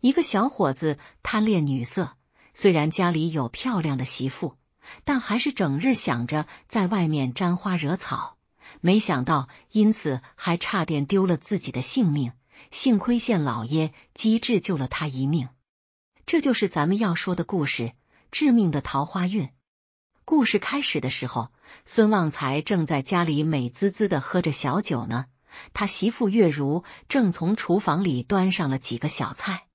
一个小伙子贪恋女色，虽然家里有漂亮的媳妇，但还是整日想着在外面沾花惹草。没想到，因此还差点丢了自己的性命。幸亏县老爷机智救了他一命。这就是咱们要说的故事——致命的桃花运。故事开始的时候，孙旺财正在家里美滋滋的喝着小酒呢。他媳妇月如正从厨房里端上了几个小菜。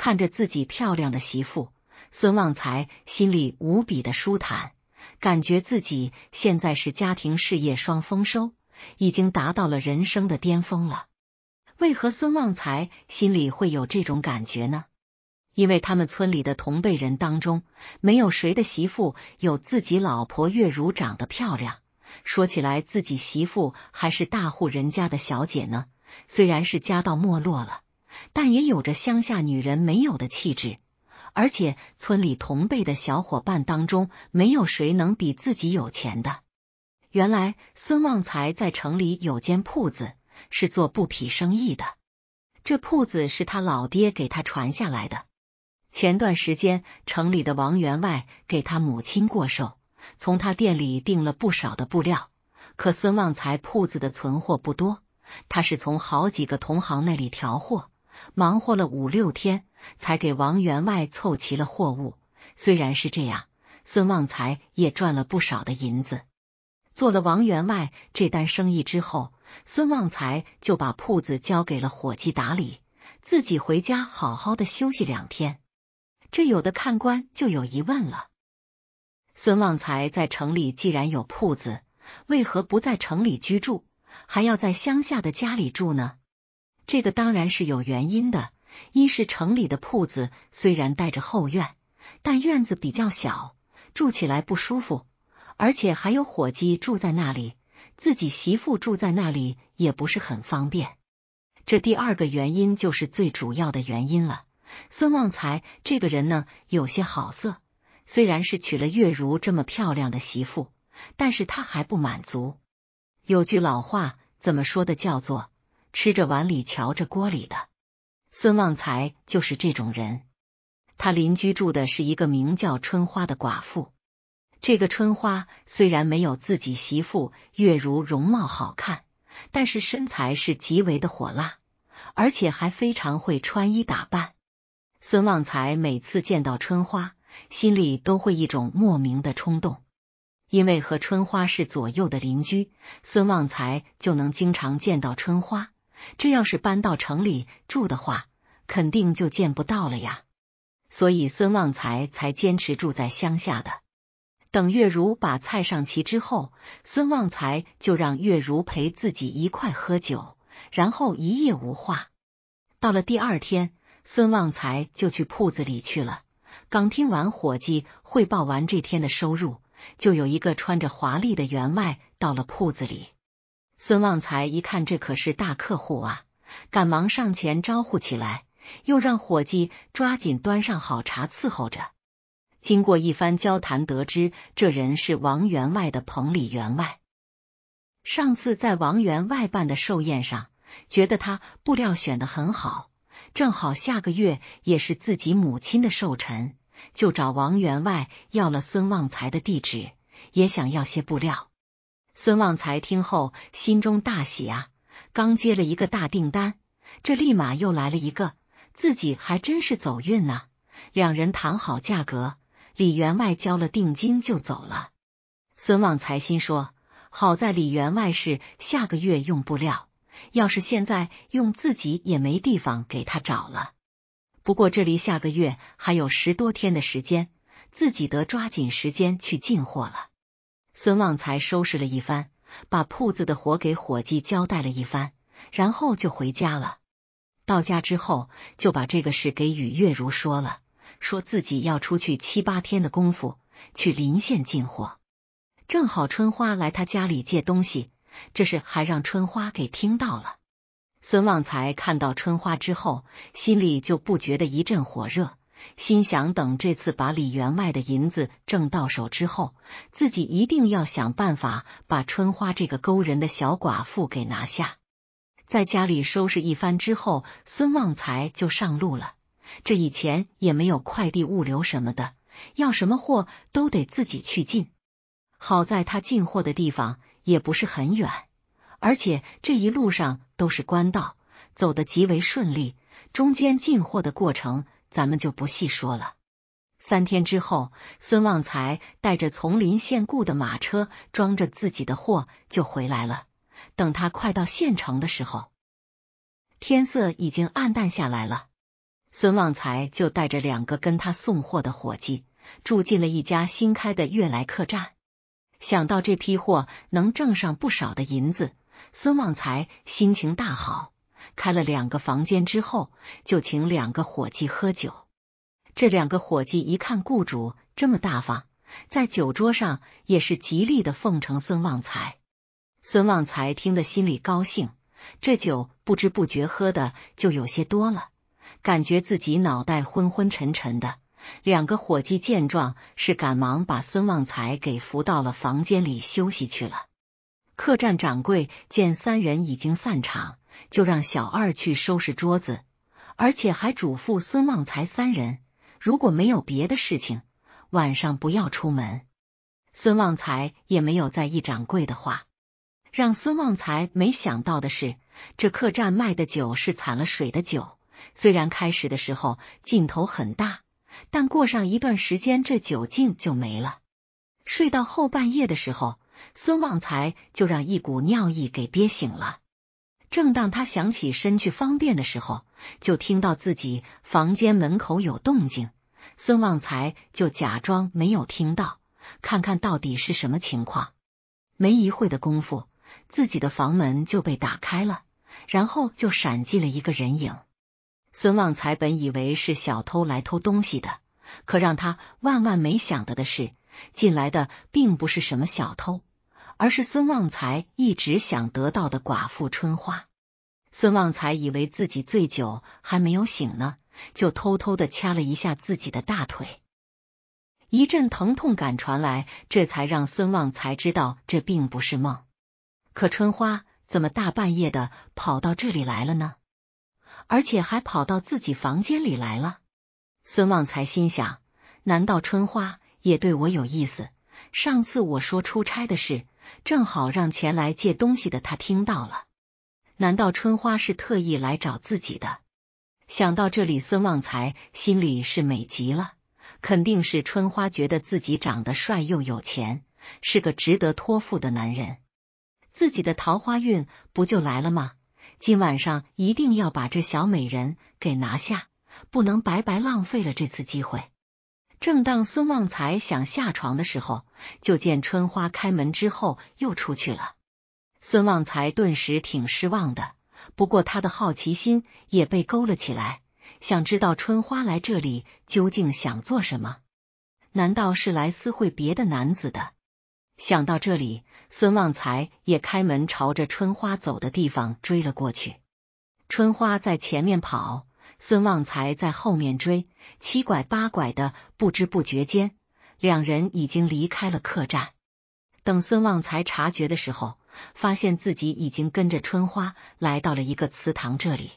看着自己漂亮的媳妇，孙旺财心里无比的舒坦，感觉自己现在是家庭事业双丰收，已经达到了人生的巅峰了。为何孙旺财心里会有这种感觉呢？因为他们村里的同辈人当中，没有谁的媳妇有自己老婆月如长得漂亮。说起来，自己媳妇还是大户人家的小姐呢，虽然是家道没落了。但也有着乡下女人没有的气质，而且村里同辈的小伙伴当中，没有谁能比自己有钱的。原来孙旺财在城里有间铺子，是做布匹生意的。这铺子是他老爹给他传下来的。前段时间，城里的王员外给他母亲过寿，从他店里订了不少的布料。可孙旺财铺子的存货不多，他是从好几个同行那里调货。忙活了五六天，才给王员外凑齐了货物。虽然是这样，孙旺财也赚了不少的银子。做了王员外这单生意之后，孙旺财就把铺子交给了伙计打理，自己回家好好的休息两天。这有的看官就有疑问了：孙旺财在城里既然有铺子，为何不在城里居住，还要在乡下的家里住呢？这个当然是有原因的，一是城里的铺子虽然带着后院，但院子比较小，住起来不舒服，而且还有伙计住在那里，自己媳妇住在那里也不是很方便。这第二个原因就是最主要的原因了。孙旺财这个人呢，有些好色，虽然是娶了月如这么漂亮的媳妇，但是他还不满足。有句老话怎么说的，叫做。吃着碗里瞧着锅里的孙旺财就是这种人。他邻居住的是一个名叫春花的寡妇。这个春花虽然没有自己媳妇月如容貌好看，但是身材是极为的火辣，而且还非常会穿衣打扮。孙旺财每次见到春花，心里都会一种莫名的冲动，因为和春花是左右的邻居，孙旺财就能经常见到春花。这要是搬到城里住的话，肯定就见不到了呀。所以孙旺财才坚持住在乡下的。等月如把菜上齐之后，孙旺财就让月如陪自己一块喝酒，然后一夜无话。到了第二天，孙旺财就去铺子里去了。刚听完伙计汇报完这天的收入，就有一个穿着华丽的员外到了铺子里。孙旺财一看，这可是大客户啊，赶忙上前招呼起来，又让伙计抓紧端上好茶伺候着。经过一番交谈，得知这人是王员外的彭李员外。上次在王员外办的寿宴上，觉得他布料选的很好，正好下个月也是自己母亲的寿辰，就找王员外要了孙旺财的地址，也想要些布料。孙旺财听后心中大喜啊！刚接了一个大订单，这立马又来了一个，自己还真是走运啊。两人谈好价格，李员外交了定金就走了。孙旺财心说，好在李员外是下个月用布料，要是现在用，自己也没地方给他找了。不过这离下个月还有十多天的时间，自己得抓紧时间去进货了。孙旺财收拾了一番，把铺子的活给伙计交代了一番，然后就回家了。到家之后，就把这个事给雨月如说了，说自己要出去七八天的功夫去临县进货。正好春花来他家里借东西，这事还让春花给听到了。孙旺财看到春花之后，心里就不觉得一阵火热。心想，等这次把李员外的银子挣到手之后，自己一定要想办法把春花这个勾人的小寡妇给拿下。在家里收拾一番之后，孙旺财就上路了。这以前也没有快递物流什么的，要什么货都得自己去进。好在他进货的地方也不是很远，而且这一路上都是官道，走得极为顺利。中间进货的过程。咱们就不细说了。三天之后，孙旺财带着丛林县雇的马车，装着自己的货就回来了。等他快到县城的时候，天色已经暗淡下来了。孙旺财就带着两个跟他送货的伙计，住进了一家新开的悦来客栈。想到这批货能挣上不少的银子，孙旺财心情大好。开了两个房间之后，就请两个伙计喝酒。这两个伙计一看雇主这么大方，在酒桌上也是极力的奉承孙旺财。孙旺财听得心里高兴，这酒不知不觉喝的就有些多了，感觉自己脑袋昏昏沉沉的。两个伙计见状，是赶忙把孙旺财给扶到了房间里休息去了。客栈掌柜见三人已经散场。就让小二去收拾桌子，而且还嘱咐孙旺财三人，如果没有别的事情，晚上不要出门。孙旺财也没有在意掌柜的话。让孙旺财没想到的是，这客栈卖的酒是惨了水的酒。虽然开始的时候劲头很大，但过上一段时间，这酒劲就没了。睡到后半夜的时候，孙旺财就让一股尿意给憋醒了。正当他想起身去方便的时候，就听到自己房间门口有动静，孙旺财就假装没有听到，看看到底是什么情况。没一会的功夫，自己的房门就被打开了，然后就闪进了一个人影。孙旺财本以为是小偷来偷东西的，可让他万万没想到的是，进来的并不是什么小偷。而是孙旺财一直想得到的寡妇春花。孙旺财以为自己醉酒还没有醒呢，就偷偷的掐了一下自己的大腿，一阵疼痛感传来，这才让孙旺财知道这并不是梦。可春花怎么大半夜的跑到这里来了呢？而且还跑到自己房间里来了。孙旺财心想：难道春花也对我有意思？上次我说出差的事。正好让前来借东西的他听到了，难道春花是特意来找自己的？想到这里，孙旺财心里是美极了，肯定是春花觉得自己长得帅又有钱，是个值得托付的男人，自己的桃花运不就来了吗？今晚上一定要把这小美人给拿下，不能白白浪费了这次机会。正当孙旺财想下床的时候，就见春花开门之后又出去了。孙旺财顿时挺失望的，不过他的好奇心也被勾了起来，想知道春花来这里究竟想做什么？难道是来私会别的男子的？想到这里，孙旺财也开门朝着春花走的地方追了过去。春花在前面跑。孙旺财在后面追，七拐八拐的，不知不觉间，两人已经离开了客栈。等孙旺财察觉的时候，发现自己已经跟着春花来到了一个祠堂。这里，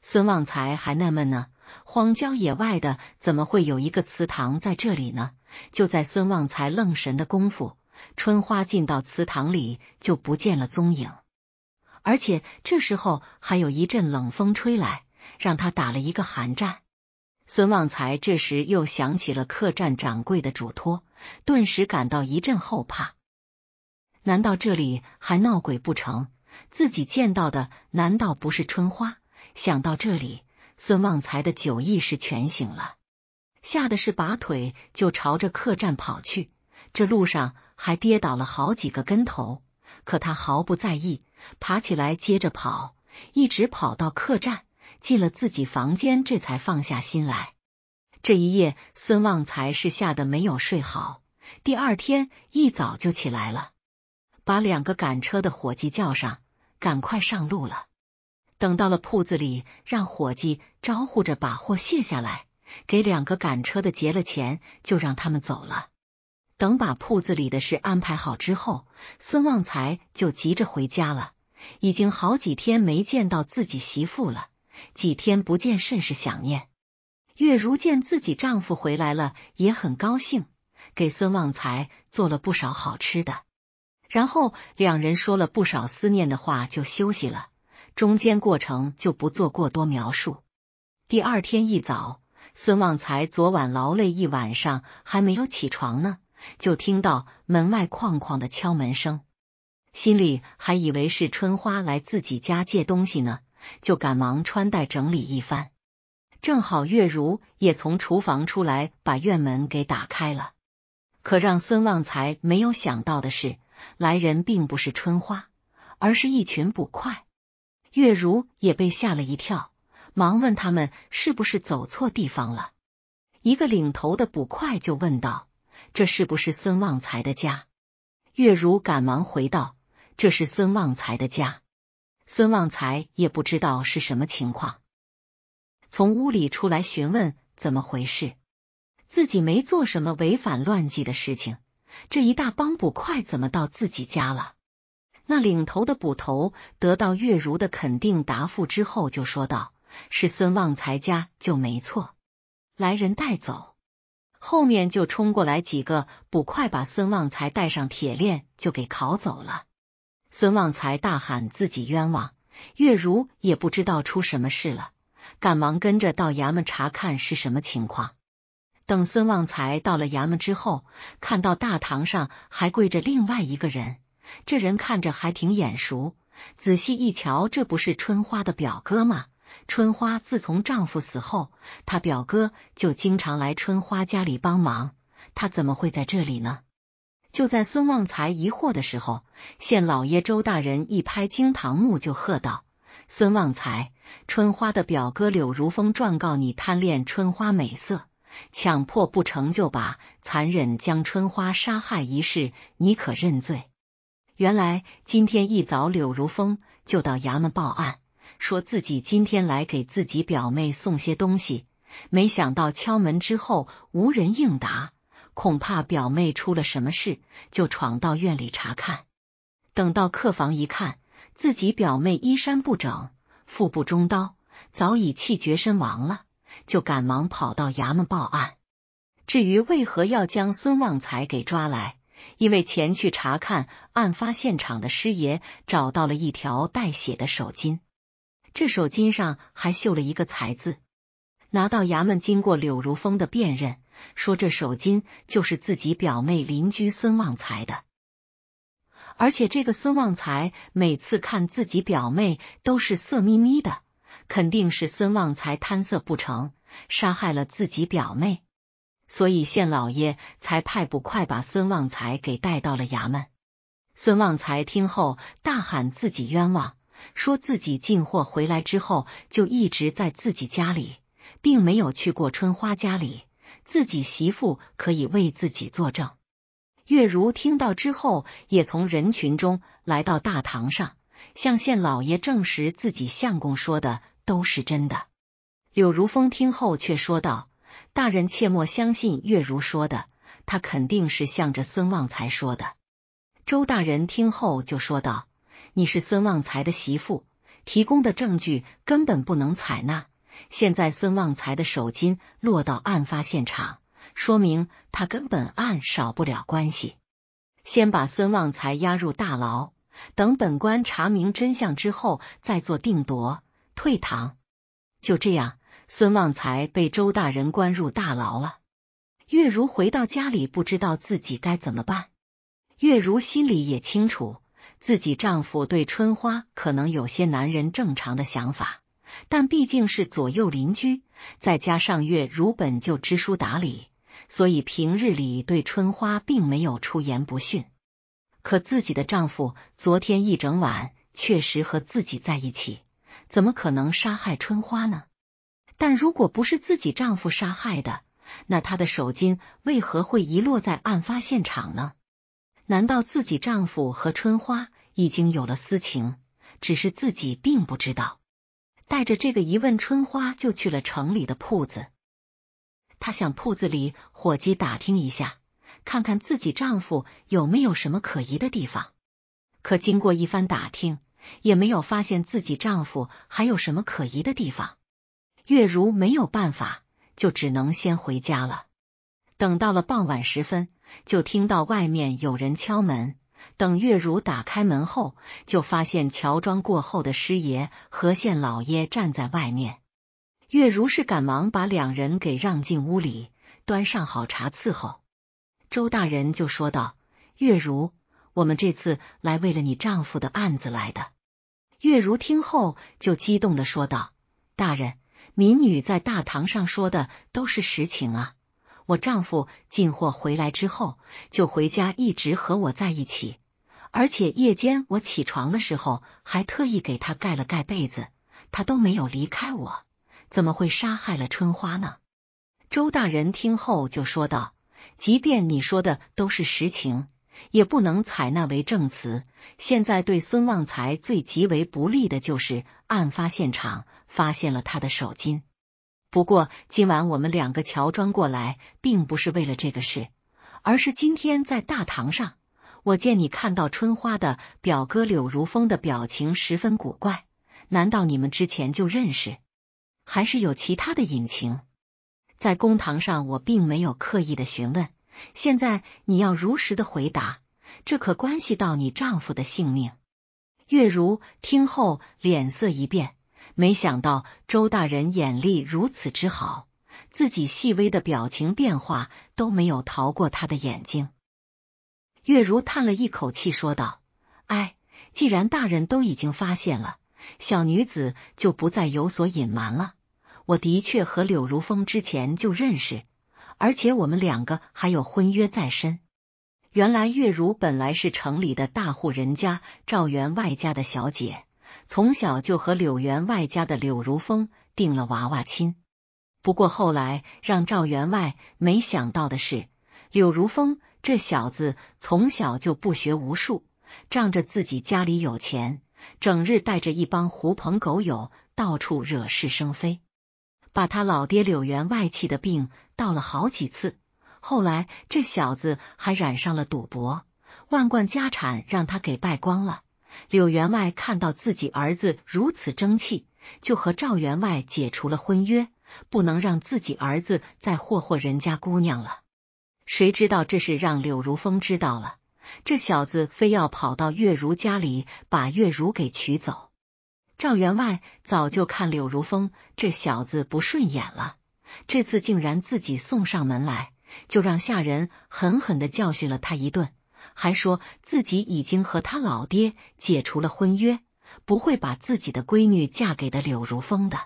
孙旺财还纳闷呢：荒郊野外的，怎么会有一个祠堂在这里呢？就在孙旺财愣神的功夫，春花进到祠堂里就不见了踪影，而且这时候还有一阵冷风吹来。让他打了一个寒战。孙旺财这时又想起了客栈掌柜的嘱托，顿时感到一阵后怕。难道这里还闹鬼不成？自己见到的难道不是春花？想到这里，孙旺财的酒意识全醒了，吓得是拔腿就朝着客栈跑去。这路上还跌倒了好几个跟头，可他毫不在意，爬起来接着跑，一直跑到客栈。进了自己房间，这才放下心来。这一夜，孙旺财是吓得没有睡好。第二天一早就起来了，把两个赶车的伙计叫上，赶快上路了。等到了铺子里，让伙计招呼着把货卸下来，给两个赶车的结了钱，就让他们走了。等把铺子里的事安排好之后，孙旺财就急着回家了。已经好几天没见到自己媳妇了。几天不见，甚是想念。月如见自己丈夫回来了，也很高兴，给孙旺财做了不少好吃的。然后两人说了不少思念的话，就休息了。中间过程就不做过多描述。第二天一早，孙旺财昨晚劳累一晚上还没有起床呢，就听到门外哐哐的敲门声，心里还以为是春花来自己家借东西呢。就赶忙穿戴整理一番，正好月如也从厨房出来，把院门给打开了。可让孙旺财没有想到的是，来人并不是春花，而是一群捕快。月如也被吓了一跳，忙问他们是不是走错地方了。一个领头的捕快就问道：“这是不是孙旺财的家？”月如赶忙回道：“这是孙旺财的家。”孙旺财也不知道是什么情况，从屋里出来询问怎么回事，自己没做什么违反乱纪的事情，这一大帮捕快怎么到自己家了？那领头的捕头得到月如的肯定答复之后，就说道：“是孙旺财家就没错，来人带走！”后面就冲过来几个捕快，把孙旺财带上铁链就给拷走了。孙旺财大喊自己冤枉，月如也不知道出什么事了，赶忙跟着到衙门查看是什么情况。等孙旺财到了衙门之后，看到大堂上还跪着另外一个人，这人看着还挺眼熟，仔细一瞧，这不是春花的表哥吗？春花自从丈夫死后，她表哥就经常来春花家里帮忙，他怎么会在这里呢？就在孙旺财疑惑的时候，县老爷周大人一拍惊堂木，就喝道：“孙旺财，春花的表哥柳如风状告你贪恋春花美色，强迫不成就把残忍将春花杀害一事，你可认罪？”原来今天一早，柳如风就到衙门报案，说自己今天来给自己表妹送些东西，没想到敲门之后无人应答。恐怕表妹出了什么事，就闯到院里查看。等到客房一看，自己表妹衣衫不整，腹部中刀，早已气绝身亡了，就赶忙跑到衙门报案。至于为何要将孙旺财给抓来，因为前去查看案发现场的师爷找到了一条带血的手巾，这手巾上还绣了一个财字。拿到衙门，经过柳如风的辨认，说这手巾就是自己表妹邻居孙旺财的。而且这个孙旺财每次看自己表妹都是色眯眯的，肯定是孙旺财贪色不成，杀害了自己表妹，所以县老爷才派捕快把孙旺财给带到了衙门。孙旺财听后大喊自己冤枉，说自己进货回来之后就一直在自己家里。并没有去过春花家里，自己媳妇可以为自己作证。月如听到之后，也从人群中来到大堂上，向县老爷证实自己相公说的都是真的。柳如风听后却说道：“大人切莫相信月如说的，他肯定是向着孙旺财说的。”周大人听后就说道：“你是孙旺财的媳妇，提供的证据根本不能采纳。”现在孙旺财的手巾落到案发现场，说明他跟本案少不了关系。先把孙旺财押入大牢，等本官查明真相之后再做定夺。退堂。就这样，孙旺财被周大人关入大牢了。月如回到家里，不知道自己该怎么办。月如心里也清楚，自己丈夫对春花可能有些男人正常的想法。但毕竟是左右邻居，再加上月如本就知书达理，所以平日里对春花并没有出言不逊。可自己的丈夫昨天一整晚确实和自己在一起，怎么可能杀害春花呢？但如果不是自己丈夫杀害的，那她的手巾为何会遗落在案发现场呢？难道自己丈夫和春花已经有了私情，只是自己并不知道？带着这个疑问，春花就去了城里的铺子。她向铺子里伙计打听一下，看看自己丈夫有没有什么可疑的地方。可经过一番打听，也没有发现自己丈夫还有什么可疑的地方。月如没有办法，就只能先回家了。等到了傍晚时分，就听到外面有人敲门。等月如打开门后，就发现乔装过后的师爷和县老爷站在外面。月如是赶忙把两人给让进屋里，端上好茶伺候。周大人就说道：“月如，我们这次来为了你丈夫的案子来的。”月如听后就激动的说道：“大人，民女在大堂上说的都是实情啊。”我丈夫进货回来之后就回家，一直和我在一起，而且夜间我起床的时候还特意给他盖了盖被子，他都没有离开我，怎么会杀害了春花呢？周大人听后就说道：“即便你说的都是实情，也不能采纳为证词。现在对孙旺财最极为不利的就是案发现场发现了他的手巾。”不过，今晚我们两个乔装过来，并不是为了这个事，而是今天在大堂上，我见你看到春花的表哥柳如风的表情十分古怪，难道你们之前就认识，还是有其他的隐情？在公堂上，我并没有刻意的询问，现在你要如实的回答，这可关系到你丈夫的性命。月如听后脸色一变。没想到周大人眼力如此之好，自己细微的表情变化都没有逃过他的眼睛。月如叹了一口气说道：“哎，既然大人都已经发现了，小女子就不再有所隐瞒了。我的确和柳如风之前就认识，而且我们两个还有婚约在身。原来月如本来是城里的大户人家赵员外家的小姐。”从小就和柳员外家的柳如风订了娃娃亲，不过后来让赵员外没想到的是，柳如风这小子从小就不学无术，仗着自己家里有钱，整日带着一帮狐朋狗友到处惹是生非，把他老爹柳员外气的病倒了好几次。后来这小子还染上了赌博，万贯家产让他给败光了。柳员外看到自己儿子如此争气，就和赵员外解除了婚约，不能让自己儿子再祸祸人家姑娘了。谁知道这是让柳如风知道了，这小子非要跑到月如家里把月如给娶走。赵员外早就看柳如风这小子不顺眼了，这次竟然自己送上门来，就让下人狠狠的教训了他一顿。还说自己已经和他老爹解除了婚约，不会把自己的闺女嫁给的柳如风的。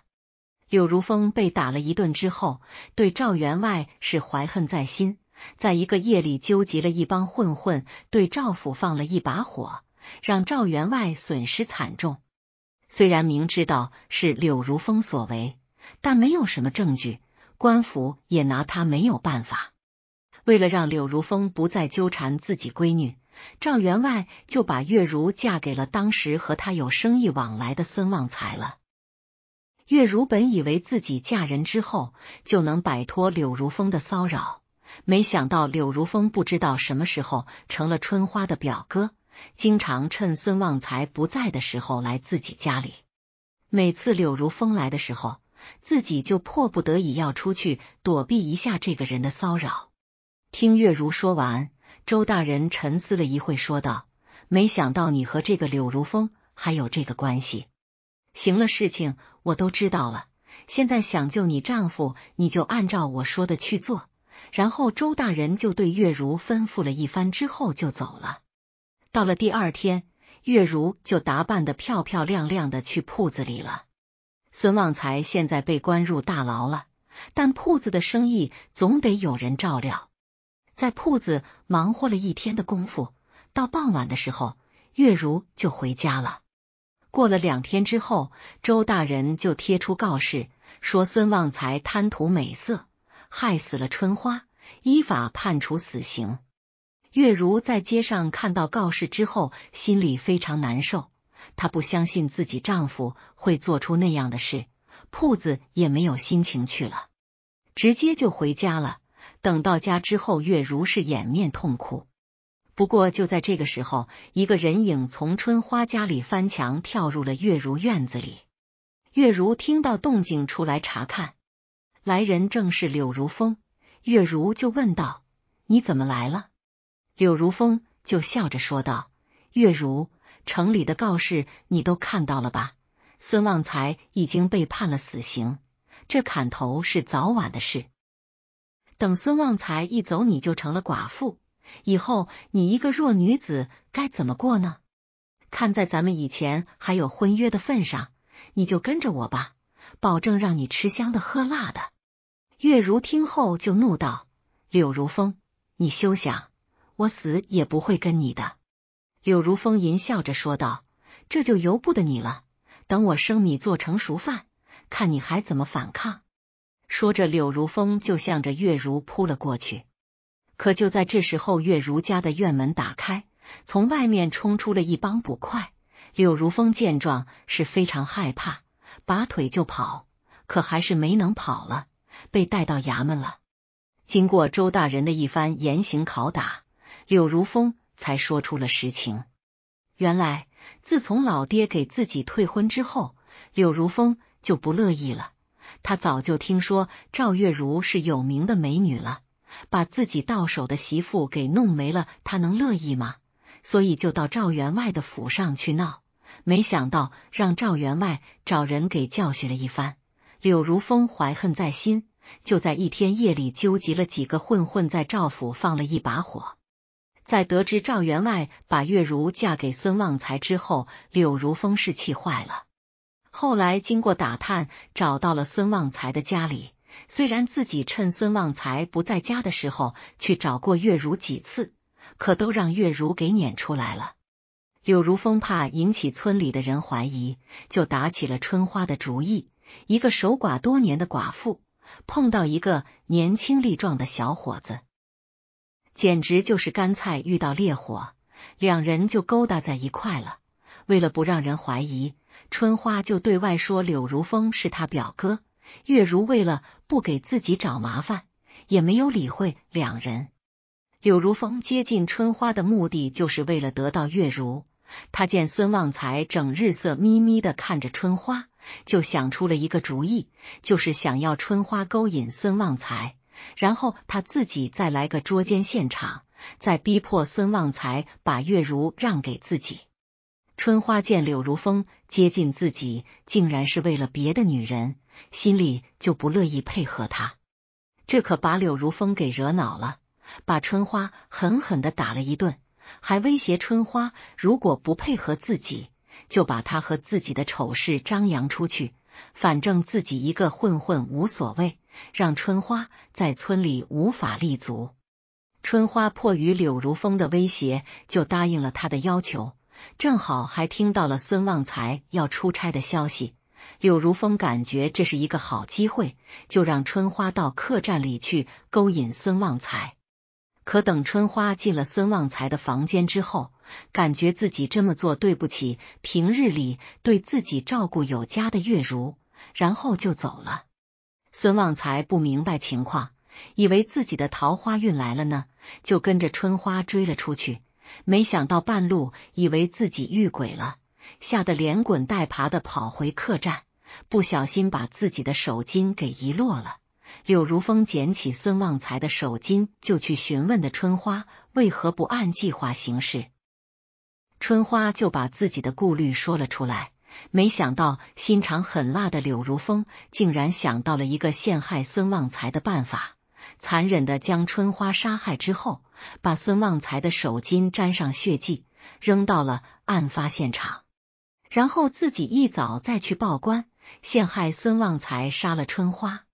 柳如风被打了一顿之后，对赵员外是怀恨在心，在一个夜里纠集了一帮混混，对赵府放了一把火，让赵员外损失惨重。虽然明知道是柳如风所为，但没有什么证据，官府也拿他没有办法。为了让柳如风不再纠缠自己闺女，赵员外就把月如嫁给了当时和他有生意往来的孙旺财了。月如本以为自己嫁人之后就能摆脱柳如风的骚扰，没想到柳如风不知道什么时候成了春花的表哥，经常趁孙旺财不在的时候来自己家里。每次柳如风来的时候，自己就迫不得已要出去躲避一下这个人的骚扰。听月如说完，周大人沉思了一会，说道：“没想到你和这个柳如风还有这个关系。行了，事情我都知道了。现在想救你丈夫，你就按照我说的去做。”然后周大人就对月如吩咐了一番，之后就走了。到了第二天，月如就打扮的漂漂亮亮的去铺子里了。孙旺财现在被关入大牢了，但铺子的生意总得有人照料。在铺子忙活了一天的功夫，到傍晚的时候，月如就回家了。过了两天之后，周大人就贴出告示，说孙旺财贪图美色，害死了春花，依法判处死刑。月如在街上看到告示之后，心里非常难受，她不相信自己丈夫会做出那样的事，铺子也没有心情去了，直接就回家了。等到家之后，月如是掩面痛哭。不过就在这个时候，一个人影从春花家里翻墙跳入了月如院子里。月如听到动静，出来查看，来人正是柳如风。月如就问道：“你怎么来了？”柳如风就笑着说道：“月如，城里的告示你都看到了吧？孙旺财已经被判了死刑，这砍头是早晚的事。”等孙旺财一走，你就成了寡妇，以后你一个弱女子该怎么过呢？看在咱们以前还有婚约的份上，你就跟着我吧，保证让你吃香的喝辣的。月如听后就怒道：“柳如风，你休想，我死也不会跟你的。”柳如风淫笑着说道：“这就由不得你了，等我生米做成熟饭，看你还怎么反抗。”说着，柳如风就向着月如扑了过去。可就在这时候，月如家的院门打开，从外面冲出了一帮捕快。柳如风见状是非常害怕，拔腿就跑，可还是没能跑了，被带到衙门了。经过周大人的一番严刑拷打，柳如风才说出了实情。原来，自从老爹给自己退婚之后，柳如风就不乐意了。他早就听说赵月如是有名的美女了，把自己到手的媳妇给弄没了，他能乐意吗？所以就到赵员外的府上去闹，没想到让赵员外找人给教训了一番。柳如风怀恨在心，就在一天夜里纠集了几个混混，在赵府放了一把火。在得知赵员外把月如嫁给孙旺财之后，柳如风是气坏了。后来经过打探，找到了孙旺财的家里。虽然自己趁孙旺财不在家的时候去找过月如几次，可都让月如给撵出来了。柳如风怕引起村里的人怀疑，就打起了春花的主意。一个守寡多年的寡妇，碰到一个年轻力壮的小伙子，简直就是干菜遇到烈火，两人就勾搭在一块了。为了不让人怀疑。春花就对外说柳如风是他表哥，月如为了不给自己找麻烦，也没有理会两人。柳如风接近春花的目的就是为了得到月如。他见孙旺财整日色眯眯的看着春花，就想出了一个主意，就是想要春花勾引孙旺财，然后他自己再来个捉奸现场，再逼迫孙旺财把月如让给自己。春花见柳如风接近自己，竟然是为了别的女人，心里就不乐意配合他。这可把柳如风给惹恼了，把春花狠狠的打了一顿，还威胁春花，如果不配合自己，就把他和自己的丑事张扬出去。反正自己一个混混无所谓，让春花在村里无法立足。春花迫于柳如风的威胁，就答应了他的要求。正好还听到了孙旺财要出差的消息，柳如风感觉这是一个好机会，就让春花到客栈里去勾引孙旺财。可等春花进了孙旺财的房间之后，感觉自己这么做对不起平日里对自己照顾有加的月如，然后就走了。孙旺财不明白情况，以为自己的桃花运来了呢，就跟着春花追了出去。没想到半路以为自己遇鬼了，吓得连滚带爬的跑回客栈，不小心把自己的手巾给遗落了。柳如风捡起孙旺财的手巾，就去询问的春花为何不按计划行事，春花就把自己的顾虑说了出来。没想到心肠狠辣的柳如风竟然想到了一个陷害孙旺财的办法。残忍的将春花杀害之后，把孙旺财的手巾沾上血迹，扔到了案发现场，然后自己一早再去报官，陷害孙旺财杀了春花。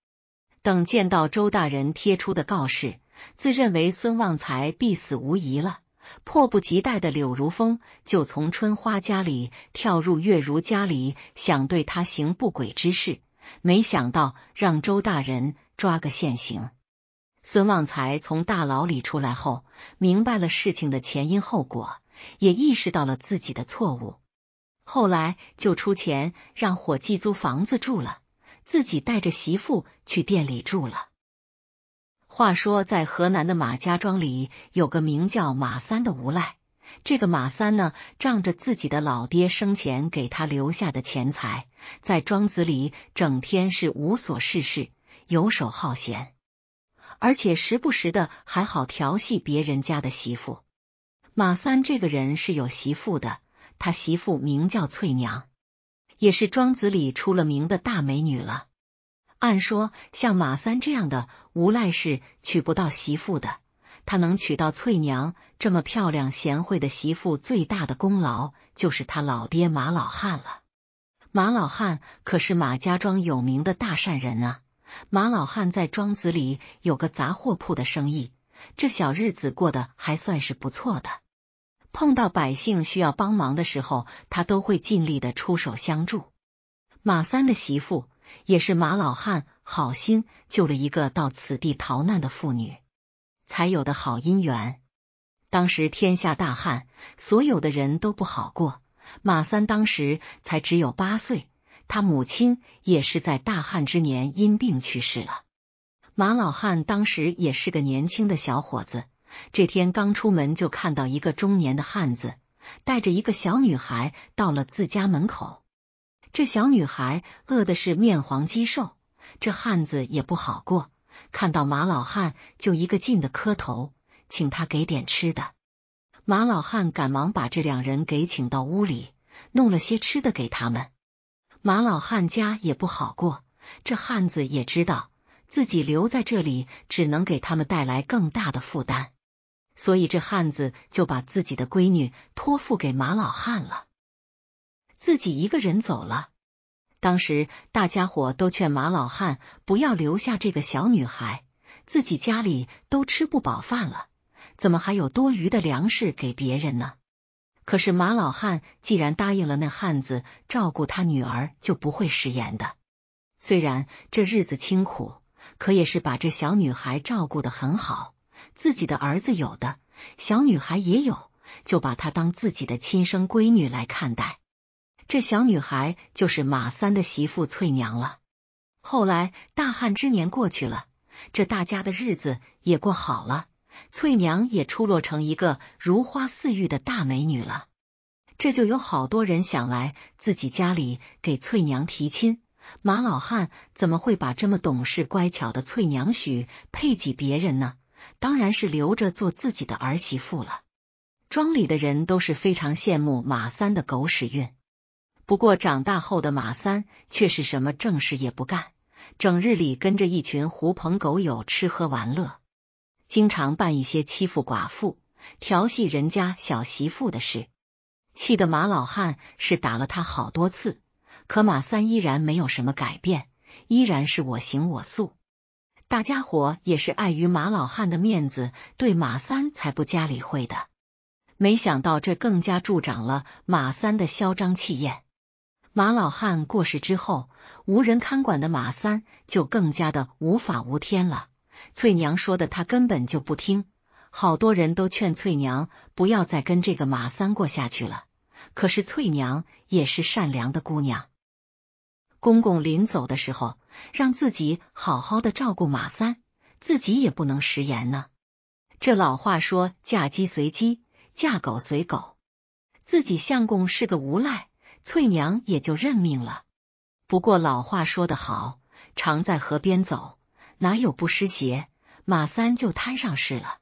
等见到周大人贴出的告示，自认为孙旺财必死无疑了，迫不及待的柳如风就从春花家里跳入月如家里，想对他行不轨之事，没想到让周大人抓个现行。孙旺财从大牢里出来后，明白了事情的前因后果，也意识到了自己的错误。后来就出钱让伙计租房子住了，自己带着媳妇去店里住了。话说，在河南的马家庄里，有个名叫马三的无赖。这个马三呢，仗着自己的老爹生前给他留下的钱财，在庄子里整天是无所事事，游手好闲。而且时不时的还好调戏别人家的媳妇。马三这个人是有媳妇的，他媳妇名叫翠娘，也是庄子里出了名的大美女了。按说像马三这样的无赖是娶不到媳妇的，他能娶到翠娘这么漂亮贤惠的媳妇，最大的功劳就是他老爹马老汉了。马老汉可是马家庄有名的大善人啊。马老汉在庄子里有个杂货铺的生意，这小日子过得还算是不错的。碰到百姓需要帮忙的时候，他都会尽力的出手相助。马三的媳妇也是马老汉好心救了一个到此地逃难的妇女，才有的好姻缘。当时天下大旱，所有的人都不好过。马三当时才只有八岁。他母亲也是在大旱之年因病去世了。马老汉当时也是个年轻的小伙子。这天刚出门，就看到一个中年的汉子带着一个小女孩到了自家门口。这小女孩饿的是面黄肌瘦，这汉子也不好过。看到马老汉，就一个劲的磕头，请他给点吃的。马老汉赶忙把这两人给请到屋里，弄了些吃的给他们。马老汉家也不好过，这汉子也知道自己留在这里只能给他们带来更大的负担，所以这汉子就把自己的闺女托付给马老汉了，自己一个人走了。当时大家伙都劝马老汉不要留下这个小女孩，自己家里都吃不饱饭了，怎么还有多余的粮食给别人呢？可是马老汉既然答应了那汉子照顾他女儿，就不会食言的。虽然这日子清苦，可也是把这小女孩照顾的很好。自己的儿子有的，小女孩也有，就把她当自己的亲生闺女来看待。这小女孩就是马三的媳妇翠娘了。后来大旱之年过去了，这大家的日子也过好了。翠娘也出落成一个如花似玉的大美女了，这就有好多人想来自己家里给翠娘提亲。马老汉怎么会把这么懂事乖巧的翠娘许配给别人呢？当然是留着做自己的儿媳妇了。庄里的人都是非常羡慕马三的狗屎运。不过长大后的马三却是什么正事也不干，整日里跟着一群狐朋狗友吃喝玩乐。经常办一些欺负寡妇、调戏人家小媳妇的事，气得马老汉是打了他好多次，可马三依然没有什么改变，依然是我行我素。大家伙也是碍于马老汉的面子，对马三才不加理会的。没想到这更加助长了马三的嚣张气焰。马老汉过世之后，无人看管的马三就更加的无法无天了。翠娘说的，她根本就不听。好多人都劝翠娘不要再跟这个马三过下去了，可是翠娘也是善良的姑娘。公公临走的时候，让自己好好的照顾马三，自己也不能食言呢。这老话说，嫁鸡随鸡，嫁狗随狗。自己相公是个无赖，翠娘也就认命了。不过老话说得好，常在河边走。哪有不湿鞋？马三就摊上事了。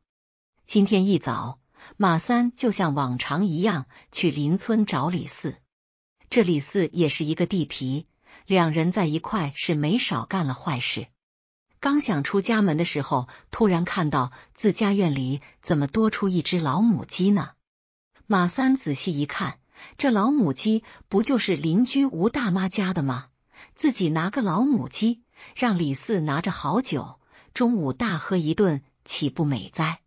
今天一早，马三就像往常一样去邻村找李四。这李四也是一个地皮，两人在一块是没少干了坏事。刚想出家门的时候，突然看到自家院里怎么多出一只老母鸡呢？马三仔细一看，这老母鸡不就是邻居吴大妈家的吗？自己拿个老母鸡。让李四拿着好酒，中午大喝一顿，岂不美哉？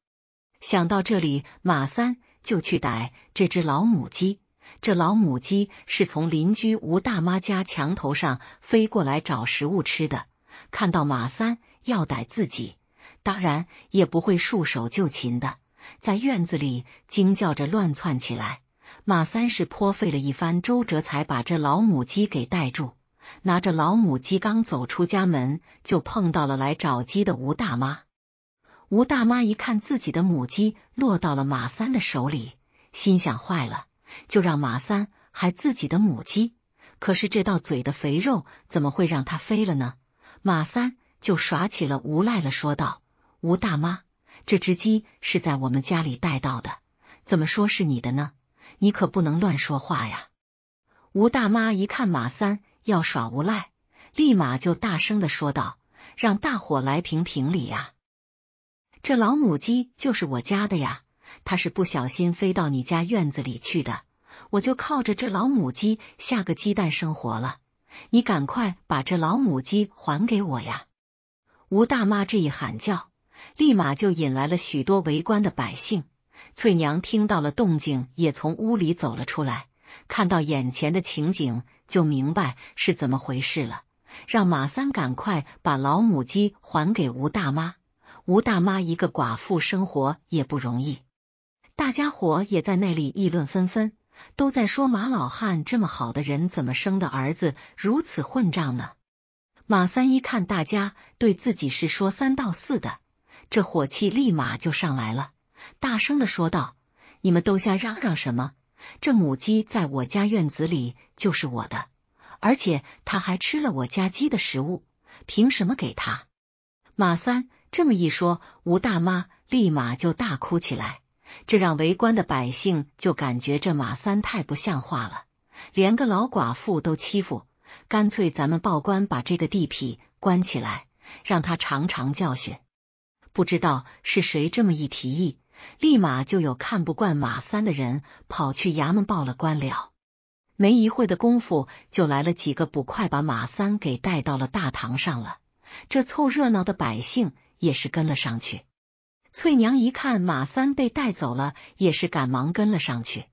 想到这里，马三就去逮这只老母鸡。这老母鸡是从邻居吴大妈家墙头上飞过来找食物吃的。看到马三要逮自己，当然也不会束手就擒的，在院子里惊叫着乱窜起来。马三是颇费了一番周折，才把这老母鸡给逮住。拿着老母鸡刚走出家门，就碰到了来找鸡的吴大妈。吴大妈一看自己的母鸡落到了马三的手里，心想坏了，就让马三还自己的母鸡。可是这到嘴的肥肉怎么会让它飞了呢？马三就耍起了无赖了，说道：“吴大妈，这只鸡是在我们家里带到的，怎么说是你的呢？你可不能乱说话呀！”吴大妈一看马三。要耍无赖，立马就大声的说道：“让大伙来评评理呀！这老母鸡就是我家的呀，它是不小心飞到你家院子里去的，我就靠着这老母鸡下个鸡蛋生活了。你赶快把这老母鸡还给我呀！”吴大妈这一喊叫，立马就引来了许多围观的百姓。翠娘听到了动静，也从屋里走了出来。看到眼前的情景，就明白是怎么回事了。让马三赶快把老母鸡还给吴大妈。吴大妈一个寡妇，生活也不容易。大家伙也在那里议论纷纷，都在说马老汉这么好的人，怎么生的儿子如此混账呢？马三一看大家对自己是说三道四的，这火气立马就上来了，大声的说道：“你们都瞎嚷嚷什么？”这母鸡在我家院子里就是我的，而且它还吃了我家鸡的食物，凭什么给它？马三这么一说，吴大妈立马就大哭起来，这让围观的百姓就感觉这马三太不像话了，连个老寡妇都欺负，干脆咱们报官把这个地痞关起来，让他尝尝教训。不知道是谁这么一提议。立马就有看不惯马三的人跑去衙门报了官了，没一会的功夫就来了几个捕快，把马三给带到了大堂上了。这凑热闹的百姓也是跟了上去。翠娘一看马三被带走了，也是赶忙跟了上去。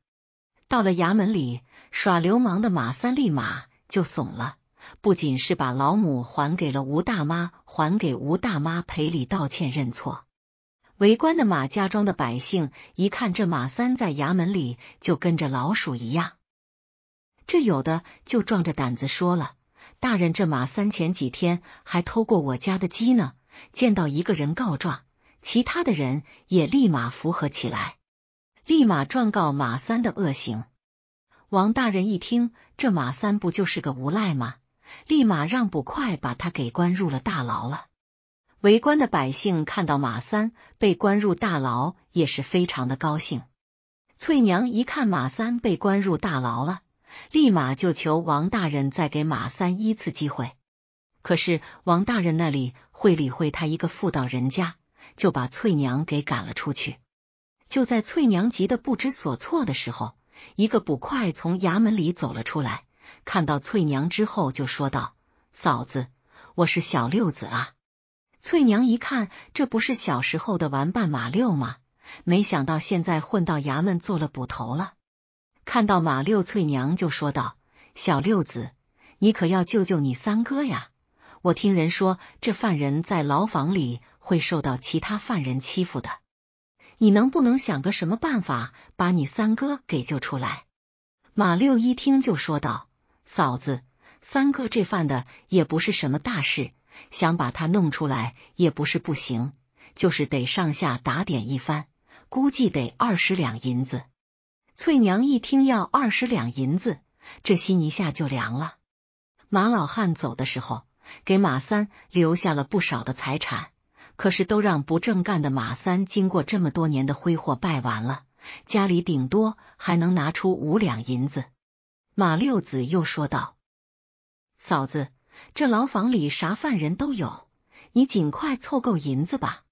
到了衙门里，耍流氓的马三立马就怂了，不仅是把老母还给了吴大妈，还给吴大妈赔礼道歉、认错。围观的马家庄的百姓一看这马三在衙门里就跟着老鼠一样，这有的就壮着胆子说了：“大人，这马三前几天还偷过我家的鸡呢。”见到一个人告状，其他的人也立马附和起来，立马状告马三的恶行。王大人一听，这马三不就是个无赖吗？立马让捕快把他给关入了大牢了。围观的百姓看到马三被关入大牢，也是非常的高兴。翠娘一看马三被关入大牢了，立马就求王大人再给马三一次机会。可是王大人那里会理会他一个妇道人家，就把翠娘给赶了出去。就在翠娘急得不知所措的时候，一个捕快从衙门里走了出来，看到翠娘之后就说道：“嫂子，我是小六子啊。”翠娘一看，这不是小时候的玩伴马六吗？没想到现在混到衙门做了捕头了。看到马六，翠娘就说道：“小六子，你可要救救你三哥呀！我听人说，这犯人在牢房里会受到其他犯人欺负的。你能不能想个什么办法，把你三哥给救出来？”马六一听就说道：“嫂子，三哥这犯的也不是什么大事。”想把他弄出来也不是不行，就是得上下打点一番，估计得二十两银子。翠娘一听要二十两银子，这心一下就凉了。马老汉走的时候给马三留下了不少的财产，可是都让不正干的马三经过这么多年的挥霍败完了，家里顶多还能拿出五两银子。马六子又说道：“嫂子。”这牢房里啥犯人都有，你尽快凑够银子吧。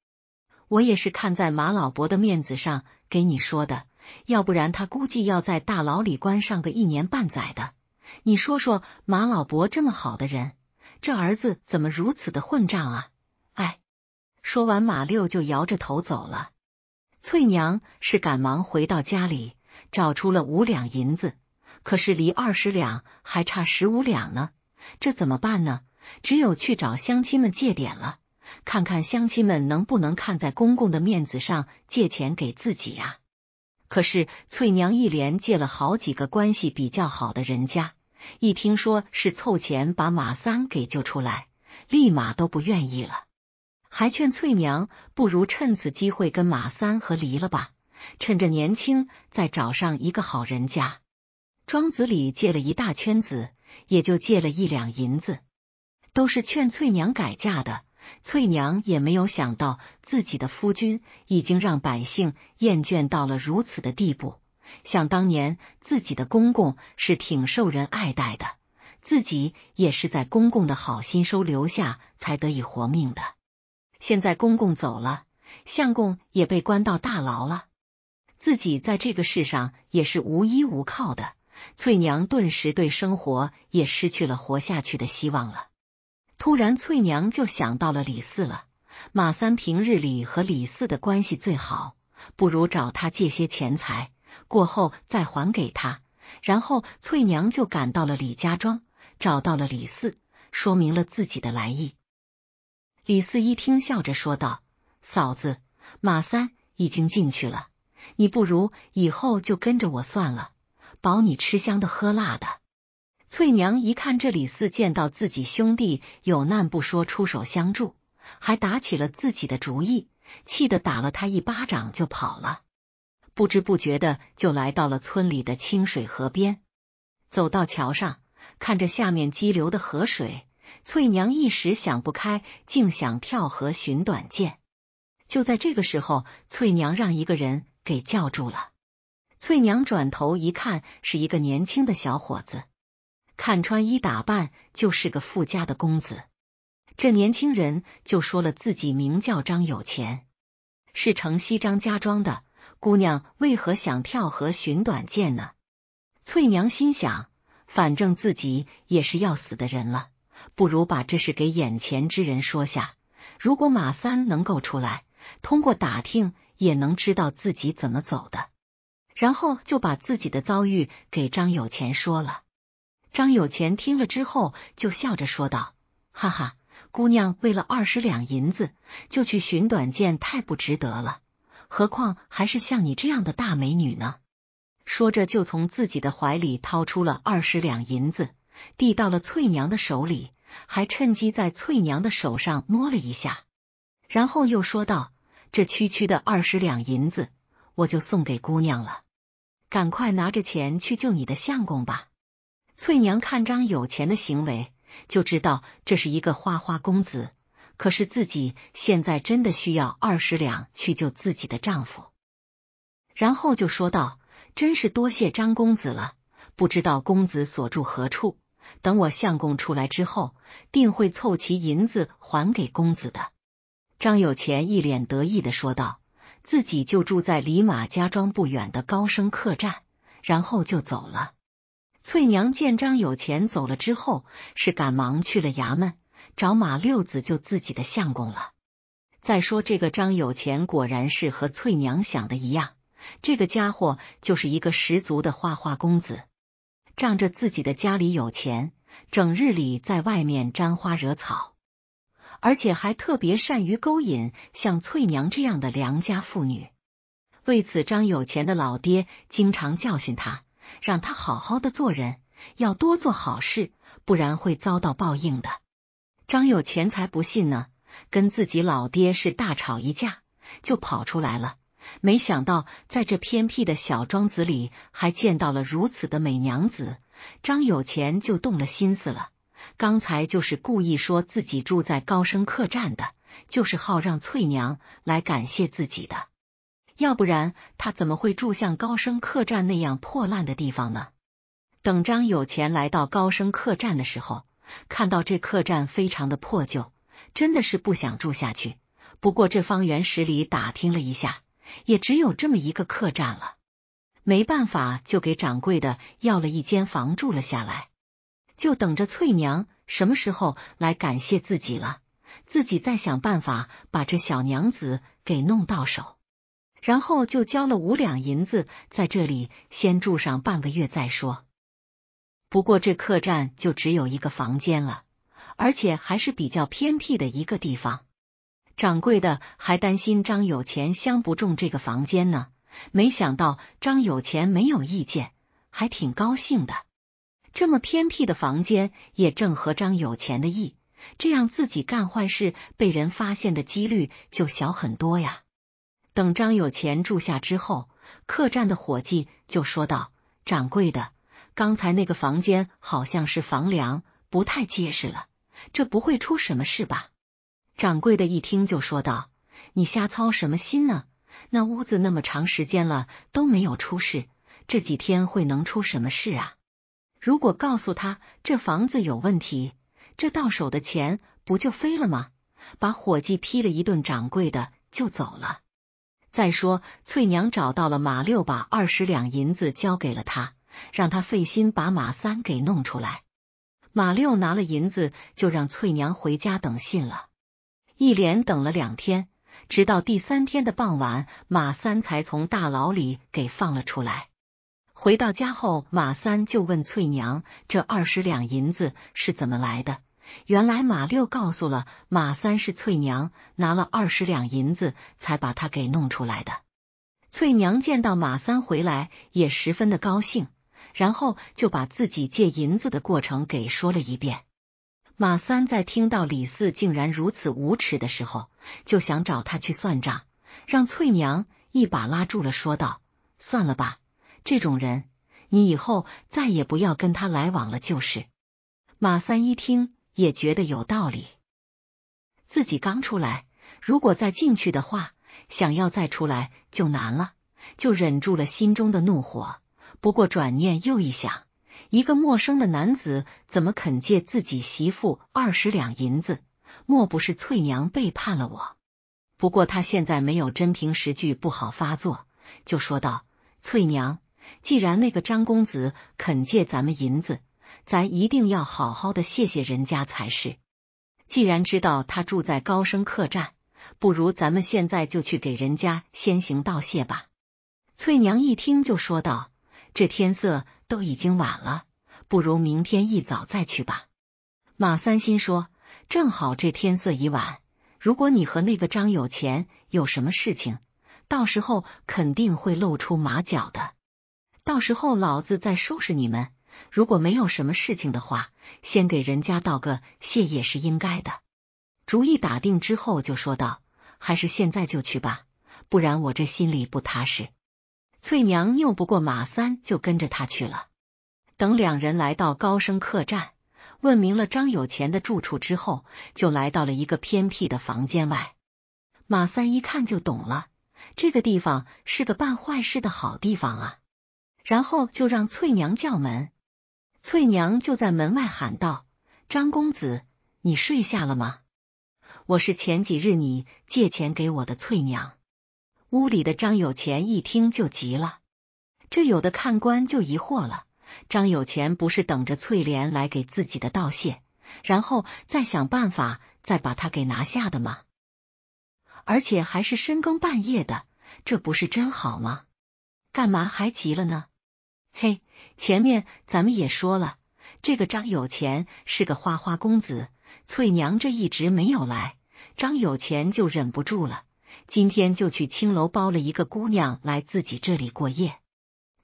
我也是看在马老伯的面子上给你说的，要不然他估计要在大牢里关上个一年半载的。你说说，马老伯这么好的人，这儿子怎么如此的混账啊？哎，说完，马六就摇着头走了。翠娘是赶忙回到家里，找出了五两银子，可是离二十两还差十五两呢。这怎么办呢？只有去找乡亲们借点了，看看乡亲们能不能看在公公的面子上借钱给自己呀。可是翠娘一连借了好几个关系比较好的人家，一听说是凑钱把马三给救出来，立马都不愿意了，还劝翠娘不如趁此机会跟马三和离了吧，趁着年轻再找上一个好人家。庄子里借了一大圈子。也就借了一两银子，都是劝翠娘改嫁的。翠娘也没有想到自己的夫君已经让百姓厌倦到了如此的地步。想当年自己的公公是挺受人爱戴的，自己也是在公公的好心收留下才得以活命的。现在公公走了，相公也被关到大牢了，自己在这个世上也是无依无靠的。翠娘顿时对生活也失去了活下去的希望了。突然，翠娘就想到了李四了。马三平日里和李四的关系最好，不如找他借些钱财，过后再还给他。然后，翠娘就赶到了李家庄，找到了李四，说明了自己的来意。李四一听，笑着说道：“嫂子，马三已经进去了，你不如以后就跟着我算了。”保你吃香的喝辣的。翠娘一看这李四见到自己兄弟有难不说出手相助，还打起了自己的主意，气得打了他一巴掌就跑了。不知不觉的就来到了村里的清水河边，走到桥上，看着下面激流的河水，翠娘一时想不开，竟想跳河寻短见。就在这个时候，翠娘让一个人给叫住了。翠娘转头一看，是一个年轻的小伙子，看穿衣打扮就是个富家的公子。这年轻人就说了自己名叫张有钱，是城西张家庄的。姑娘为何想跳河寻短见呢？翠娘心想，反正自己也是要死的人了，不如把这事给眼前之人说下。如果马三能够出来，通过打听也能知道自己怎么走的。然后就把自己的遭遇给张有钱说了。张有钱听了之后，就笑着说道：“哈哈，姑娘为了二十两银子就去寻短见，太不值得了。何况还是像你这样的大美女呢。”说着，就从自己的怀里掏出了二十两银子，递到了翠娘的手里，还趁机在翠娘的手上摸了一下，然后又说道：“这区区的二十两银子，我就送给姑娘了。”赶快拿着钱去救你的相公吧！翠娘看张有钱的行为，就知道这是一个花花公子。可是自己现在真的需要二十两去救自己的丈夫，然后就说道：“真是多谢张公子了，不知道公子所住何处？等我相公出来之后，定会凑齐银子还给公子的。”张有钱一脸得意的说道。自己就住在离马家庄不远的高升客栈，然后就走了。翠娘见张有钱走了之后，是赶忙去了衙门找马六子救自己的相公了。再说这个张有钱，果然是和翠娘想的一样，这个家伙就是一个十足的花花公子，仗着自己的家里有钱，整日里在外面沾花惹草。而且还特别善于勾引像翠娘这样的良家妇女，为此张有钱的老爹经常教训他，让他好好的做人，要多做好事，不然会遭到报应的。张有钱才不信呢，跟自己老爹是大吵一架，就跑出来了。没想到在这偏僻的小庄子里，还见到了如此的美娘子，张有钱就动了心思了。刚才就是故意说自己住在高升客栈的，就是好让翠娘来感谢自己的，要不然他怎么会住像高升客栈那样破烂的地方呢？等张有钱来到高升客栈的时候，看到这客栈非常的破旧，真的是不想住下去。不过这方圆十里打听了一下，也只有这么一个客栈了，没办法，就给掌柜的要了一间房住了下来。就等着翠娘什么时候来感谢自己了，自己再想办法把这小娘子给弄到手。然后就交了五两银子，在这里先住上半个月再说。不过这客栈就只有一个房间了，而且还是比较偏僻的一个地方。掌柜的还担心张有钱相不中这个房间呢，没想到张有钱没有意见，还挺高兴的。这么偏僻的房间也正合张有钱的意，这样自己干坏事被人发现的几率就小很多呀。等张有钱住下之后，客栈的伙计就说道：“掌柜的，刚才那个房间好像是房梁不太结实了，这不会出什么事吧？”掌柜的一听就说道：“你瞎操什么心呢？那屋子那么长时间了都没有出事，这几天会能出什么事啊？”如果告诉他这房子有问题，这到手的钱不就飞了吗？把伙计批了一顿，掌柜的就走了。再说，翠娘找到了马六，把二十两银子交给了他，让他费心把马三给弄出来。马六拿了银子，就让翠娘回家等信了。一连等了两天，直到第三天的傍晚，马三才从大牢里给放了出来。回到家后，马三就问翠娘：“这二十两银子是怎么来的？”原来马六告诉了马三，是翠娘拿了二十两银子才把他给弄出来的。翠娘见到马三回来，也十分的高兴，然后就把自己借银子的过程给说了一遍。马三在听到李四竟然如此无耻的时候，就想找他去算账，让翠娘一把拉住了，说道：“算了吧。”这种人，你以后再也不要跟他来往了。就是马三一听也觉得有道理，自己刚出来，如果再进去的话，想要再出来就难了。就忍住了心中的怒火。不过转念又一想，一个陌生的男子怎么肯借自己媳妇二十两银子？莫不是翠娘背叛了我？不过他现在没有真凭实据，不好发作，就说道：“翠娘。”既然那个张公子肯借咱们银子，咱一定要好好的谢谢人家才是。既然知道他住在高升客栈，不如咱们现在就去给人家先行道谢吧。翠娘一听就说道：“这天色都已经晚了，不如明天一早再去吧。”马三心说：“正好这天色已晚，如果你和那个张有钱有什么事情，到时候肯定会露出马脚的。”到时候老子再收拾你们。如果没有什么事情的话，先给人家道个谢也是应该的。主意打定之后，就说道：“还是现在就去吧，不然我这心里不踏实。”翠娘拗不过马三，就跟着他去了。等两人来到高升客栈，问明了张有钱的住处之后，就来到了一个偏僻的房间外。马三一看就懂了，这个地方是个办坏事的好地方啊。然后就让翠娘叫门，翠娘就在门外喊道：“张公子，你睡下了吗？我是前几日你借钱给我的翠娘。”屋里的张有钱一听就急了。这有的看官就疑惑了：张有钱不是等着翠莲来给自己的道谢，然后再想办法再把他给拿下的吗？而且还是深更半夜的，这不是真好吗？干嘛还急了呢？嘿，前面咱们也说了，这个张有钱是个花花公子。翠娘这一直没有来，张有钱就忍不住了，今天就去青楼包了一个姑娘来自己这里过夜。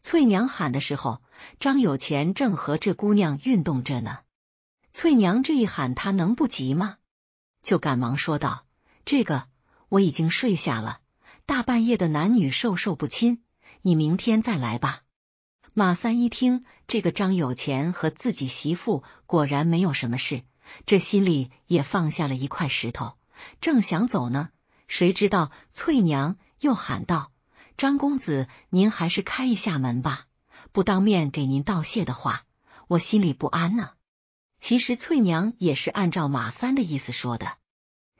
翠娘喊的时候，张有钱正和这姑娘运动着呢。翠娘这一喊，他能不急吗？就赶忙说道：“这个我已经睡下了，大半夜的男女授受不亲，你明天再来吧。”马三一听这个张有钱和自己媳妇果然没有什么事，这心里也放下了一块石头，正想走呢，谁知道翠娘又喊道：“张公子，您还是开一下门吧，不当面给您道谢的话，我心里不安呢。”其实翠娘也是按照马三的意思说的。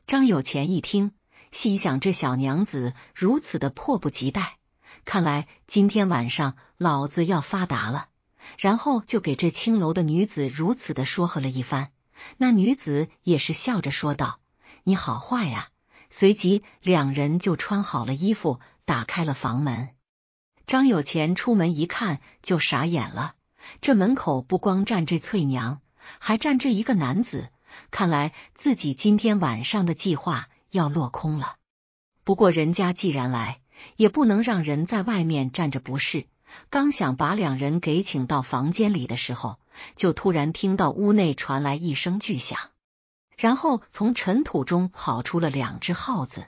张有钱一听，心想这小娘子如此的迫不及待。看来今天晚上老子要发达了，然后就给这青楼的女子如此的说和了一番。那女子也是笑着说道：“你好坏呀！”随即两人就穿好了衣服，打开了房门。张有钱出门一看就傻眼了，这门口不光站这翠娘，还站这一个男子。看来自己今天晚上的计划要落空了。不过人家既然来，也不能让人在外面站着，不是？刚想把两人给请到房间里的时候，就突然听到屋内传来一声巨响，然后从尘土中跑出了两只耗子。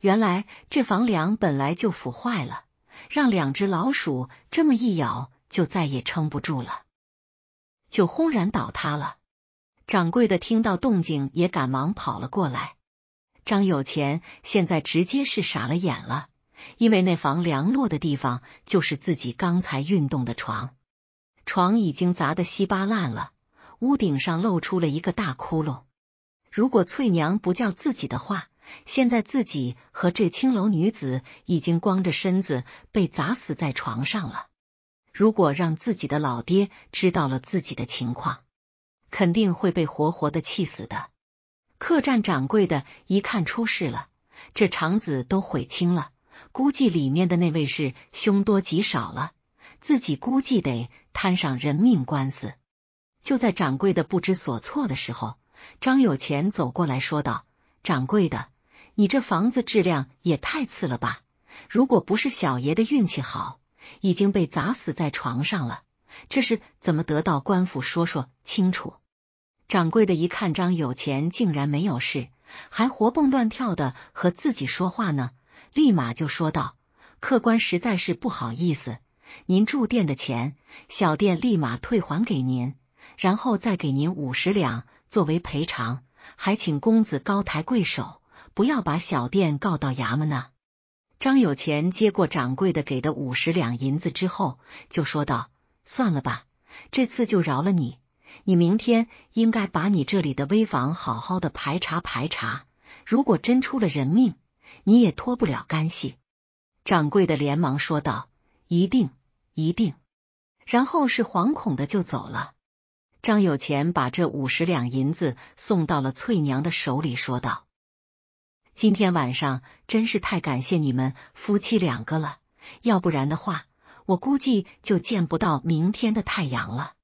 原来这房梁本来就腐坏了，让两只老鼠这么一咬，就再也撑不住了，就轰然倒塌了。掌柜的听到动静也赶忙跑了过来。张有钱现在直接是傻了眼了。因为那房梁落的地方就是自己刚才运动的床，床已经砸得稀巴烂了，屋顶上露出了一个大窟窿。如果翠娘不叫自己的话，现在自己和这青楼女子已经光着身子被砸死在床上了。如果让自己的老爹知道了自己的情况，肯定会被活活的气死的。客栈掌柜的一看出事了，这肠子都悔青了。估计里面的那位是凶多吉少了，自己估计得摊上人命官司。就在掌柜的不知所措的时候，张有钱走过来说道：“掌柜的，你这房子质量也太次了吧！如果不是小爷的运气好，已经被砸死在床上了。这是怎么得到官府说说清楚？”掌柜的一看，张有钱竟然没有事，还活蹦乱跳的和自己说话呢。立马就说道：“客官实在是不好意思，您住店的钱小店立马退还给您，然后再给您五十两作为赔偿。还请公子高抬贵手，不要把小店告到衙门呢。”张有钱接过掌柜的给的五十两银子之后，就说道：“算了吧，这次就饶了你。你明天应该把你这里的危房好好的排查排查，如果真出了人命。”你也脱不了干系，掌柜的连忙说道：“一定一定。”然后是惶恐的就走了。张有钱把这五十两银子送到了翠娘的手里，说道：“今天晚上真是太感谢你们夫妻两个了，要不然的话，我估计就见不到明天的太阳了。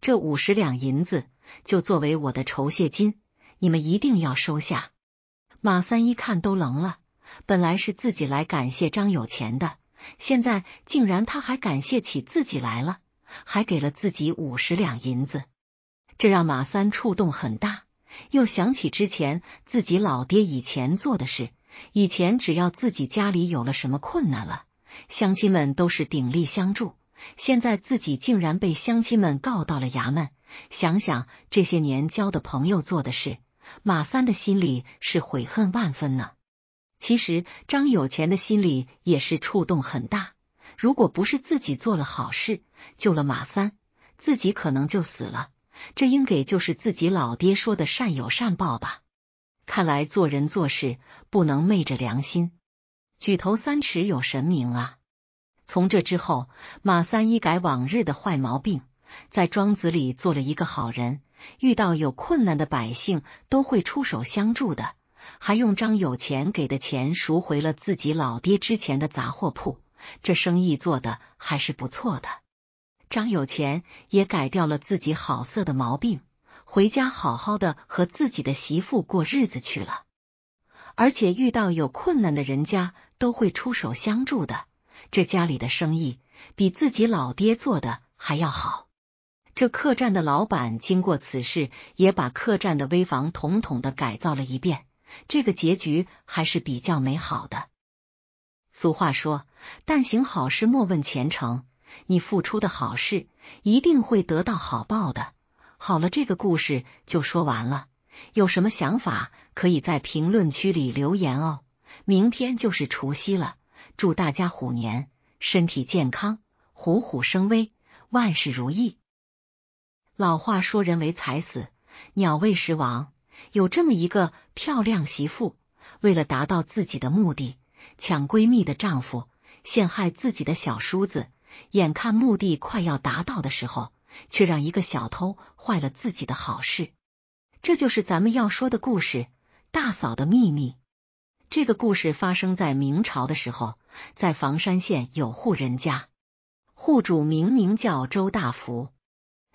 这五十两银子就作为我的酬谢金，你们一定要收下。”马三一看都愣了。本来是自己来感谢张有钱的，现在竟然他还感谢起自己来了，还给了自己五十两银子，这让马三触动很大。又想起之前自己老爹以前做的事，以前只要自己家里有了什么困难了，乡亲们都是鼎力相助。现在自己竟然被乡亲们告到了衙门，想想这些年交的朋友做的事，马三的心里是悔恨万分呢。其实张有钱的心里也是触动很大，如果不是自己做了好事救了马三，自己可能就死了。这应给就是自己老爹说的善有善报吧。看来做人做事不能昧着良心，举头三尺有神明啊。从这之后，马三一改往日的坏毛病，在庄子里做了一个好人，遇到有困难的百姓都会出手相助的。还用张有钱给的钱赎回了自己老爹之前的杂货铺，这生意做的还是不错的。张有钱也改掉了自己好色的毛病，回家好好的和自己的媳妇过日子去了。而且遇到有困难的人家都会出手相助的。这家里的生意比自己老爹做的还要好。这客栈的老板经过此事，也把客栈的危房统统的改造了一遍。这个结局还是比较美好的。俗话说，但行好事，莫问前程。你付出的好事，一定会得到好报的。好了，这个故事就说完了。有什么想法，可以在评论区里留言哦。明天就是除夕了，祝大家虎年身体健康，虎虎生威，万事如意。老话说，人为财死，鸟为食亡。有这么一个漂亮媳妇，为了达到自己的目的，抢闺蜜的丈夫，陷害自己的小叔子。眼看目的快要达到的时候，却让一个小偷坏了自己的好事。这就是咱们要说的故事《大嫂的秘密》。这个故事发生在明朝的时候，在房山县有户人家，户主明明叫周大福。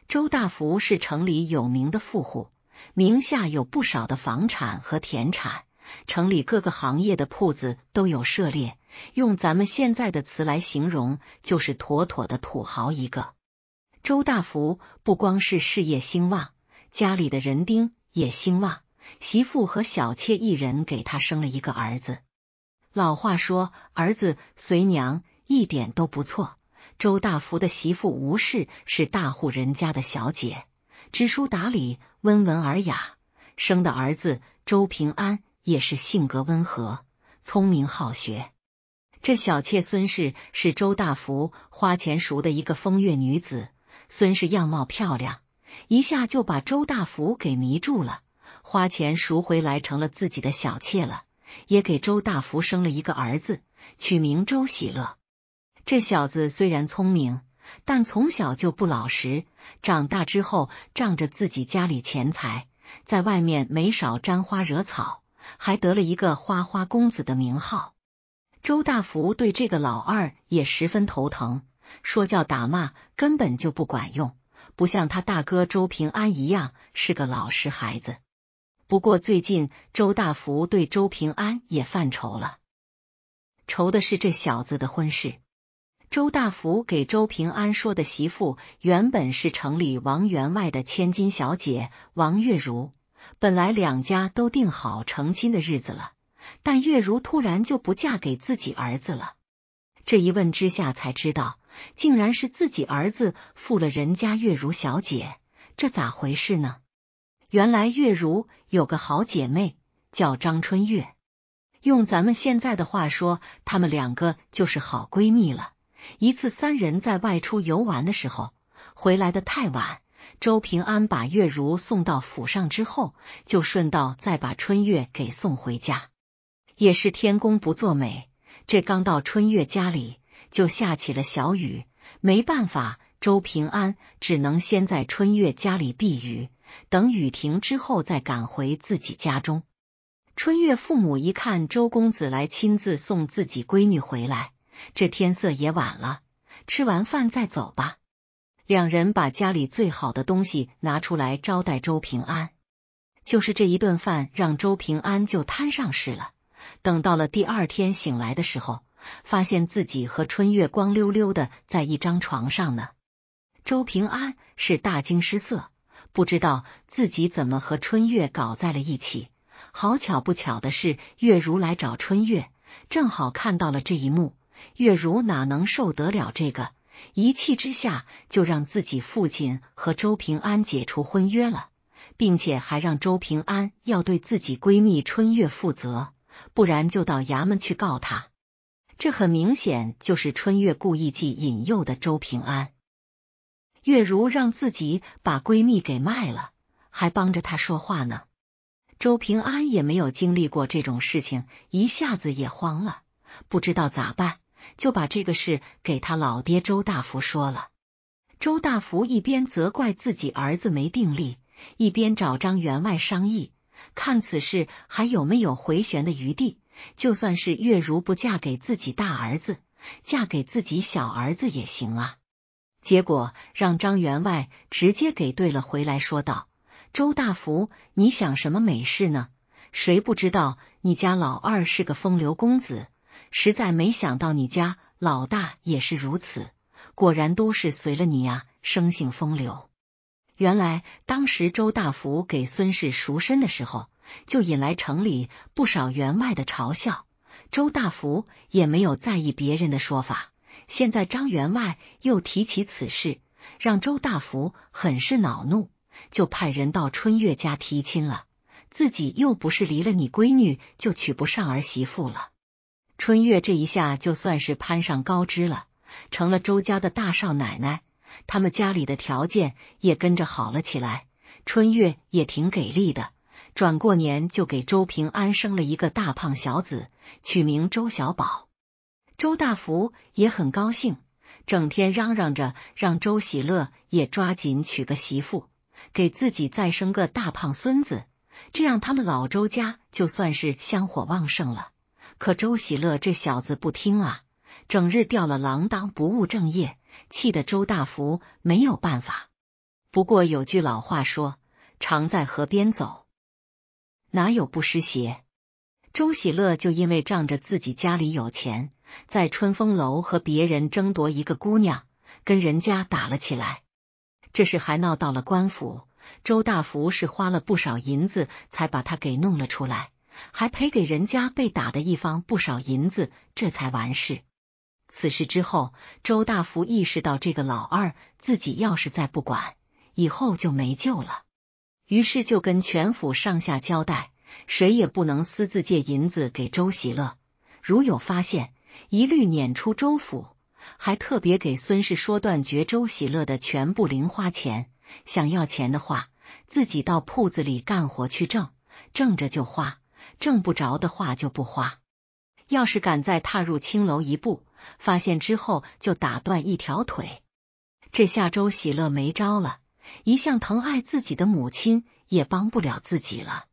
周大福是城里有名的富户。名下有不少的房产和田产，城里各个行业的铺子都有涉猎。用咱们现在的词来形容，就是妥妥的土豪一个。周大福不光是事业兴旺，家里的人丁也兴旺，媳妇和小妾一人给他生了一个儿子。老话说，儿子随娘一点都不错。周大福的媳妇吴氏是大户人家的小姐。知书达理，温文尔雅，生的儿子周平安也是性格温和，聪明好学。这小妾孙氏是周大福花钱赎的一个风月女子，孙氏样貌漂亮，一下就把周大福给迷住了，花钱赎回来成了自己的小妾了，也给周大福生了一个儿子，取名周喜乐。这小子虽然聪明。但从小就不老实，长大之后仗着自己家里钱财，在外面没少沾花惹草，还得了一个花花公子的名号。周大福对这个老二也十分头疼，说教打骂根本就不管用，不像他大哥周平安一样是个老实孩子。不过最近周大福对周平安也犯愁了，愁的是这小子的婚事。周大福给周平安说的媳妇原本是城里王员外的千金小姐王月如，本来两家都定好成亲的日子了，但月如突然就不嫁给自己儿子了。这一问之下才知道，竟然是自己儿子负了人家月如小姐，这咋回事呢？原来月如有个好姐妹叫张春月，用咱们现在的话说，她们两个就是好闺蜜了。一次，三人在外出游玩的时候回来的太晚。周平安把月如送到府上之后，就顺道再把春月给送回家。也是天公不作美，这刚到春月家里就下起了小雨。没办法，周平安只能先在春月家里避雨，等雨停之后再赶回自己家中。春月父母一看周公子来亲自送自己闺女回来。这天色也晚了，吃完饭再走吧。两人把家里最好的东西拿出来招待周平安。就是这一顿饭，让周平安就摊上事了。等到了第二天醒来的时候，发现自己和春月光溜溜的在一张床上呢。周平安是大惊失色，不知道自己怎么和春月搞在了一起。好巧不巧的是，月如来找春月，正好看到了这一幕。月如哪能受得了这个？一气之下就让自己父亲和周平安解除婚约了，并且还让周平安要对自己闺蜜春月负责，不然就到衙门去告他。这很明显就是春月故意计引诱的。周平安，月如让自己把闺蜜给卖了，还帮着她说话呢。周平安也没有经历过这种事情，一下子也慌了，不知道咋办。就把这个事给他老爹周大福说了。周大福一边责怪自己儿子没定力，一边找张员外商议，看此事还有没有回旋的余地。就算是月如不嫁给自己大儿子，嫁给自己小儿子也行啊。结果让张员外直接给对了回来，说道：“周大福，你想什么美事呢？谁不知道你家老二是个风流公子？”实在没想到你家老大也是如此，果然都是随了你呀，生性风流。原来当时周大福给孙氏赎身的时候，就引来城里不少员外的嘲笑。周大福也没有在意别人的说法。现在张员外又提起此事，让周大福很是恼怒，就派人到春月家提亲了。自己又不是离了你闺女就娶不上儿媳妇了。春月这一下就算是攀上高枝了，成了周家的大少奶奶，他们家里的条件也跟着好了起来。春月也挺给力的，转过年就给周平安生了一个大胖小子，取名周小宝。周大福也很高兴，整天嚷嚷着让周喜乐也抓紧娶个媳妇，给自己再生个大胖孙子，这样他们老周家就算是香火旺盛了。可周喜乐这小子不听啊，整日吊了郎当，不务正业，气得周大福没有办法。不过有句老话说，常在河边走，哪有不湿鞋？周喜乐就因为仗着自己家里有钱，在春风楼和别人争夺一个姑娘，跟人家打了起来，这事还闹到了官府。周大福是花了不少银子才把他给弄了出来。还赔给人家被打的一方不少银子，这才完事。此事之后，周大福意识到这个老二自己要是再不管，以后就没救了。于是就跟全府上下交代，谁也不能私自借银子给周喜乐，如有发现，一律撵出周府。还特别给孙氏说，断绝周喜乐的全部零花钱，想要钱的话，自己到铺子里干活去挣，挣着就花。挣不着的话就不花，要是敢再踏入青楼一步，发现之后就打断一条腿。这下周喜乐没招了，一向疼爱自己的母亲也帮不了自己了。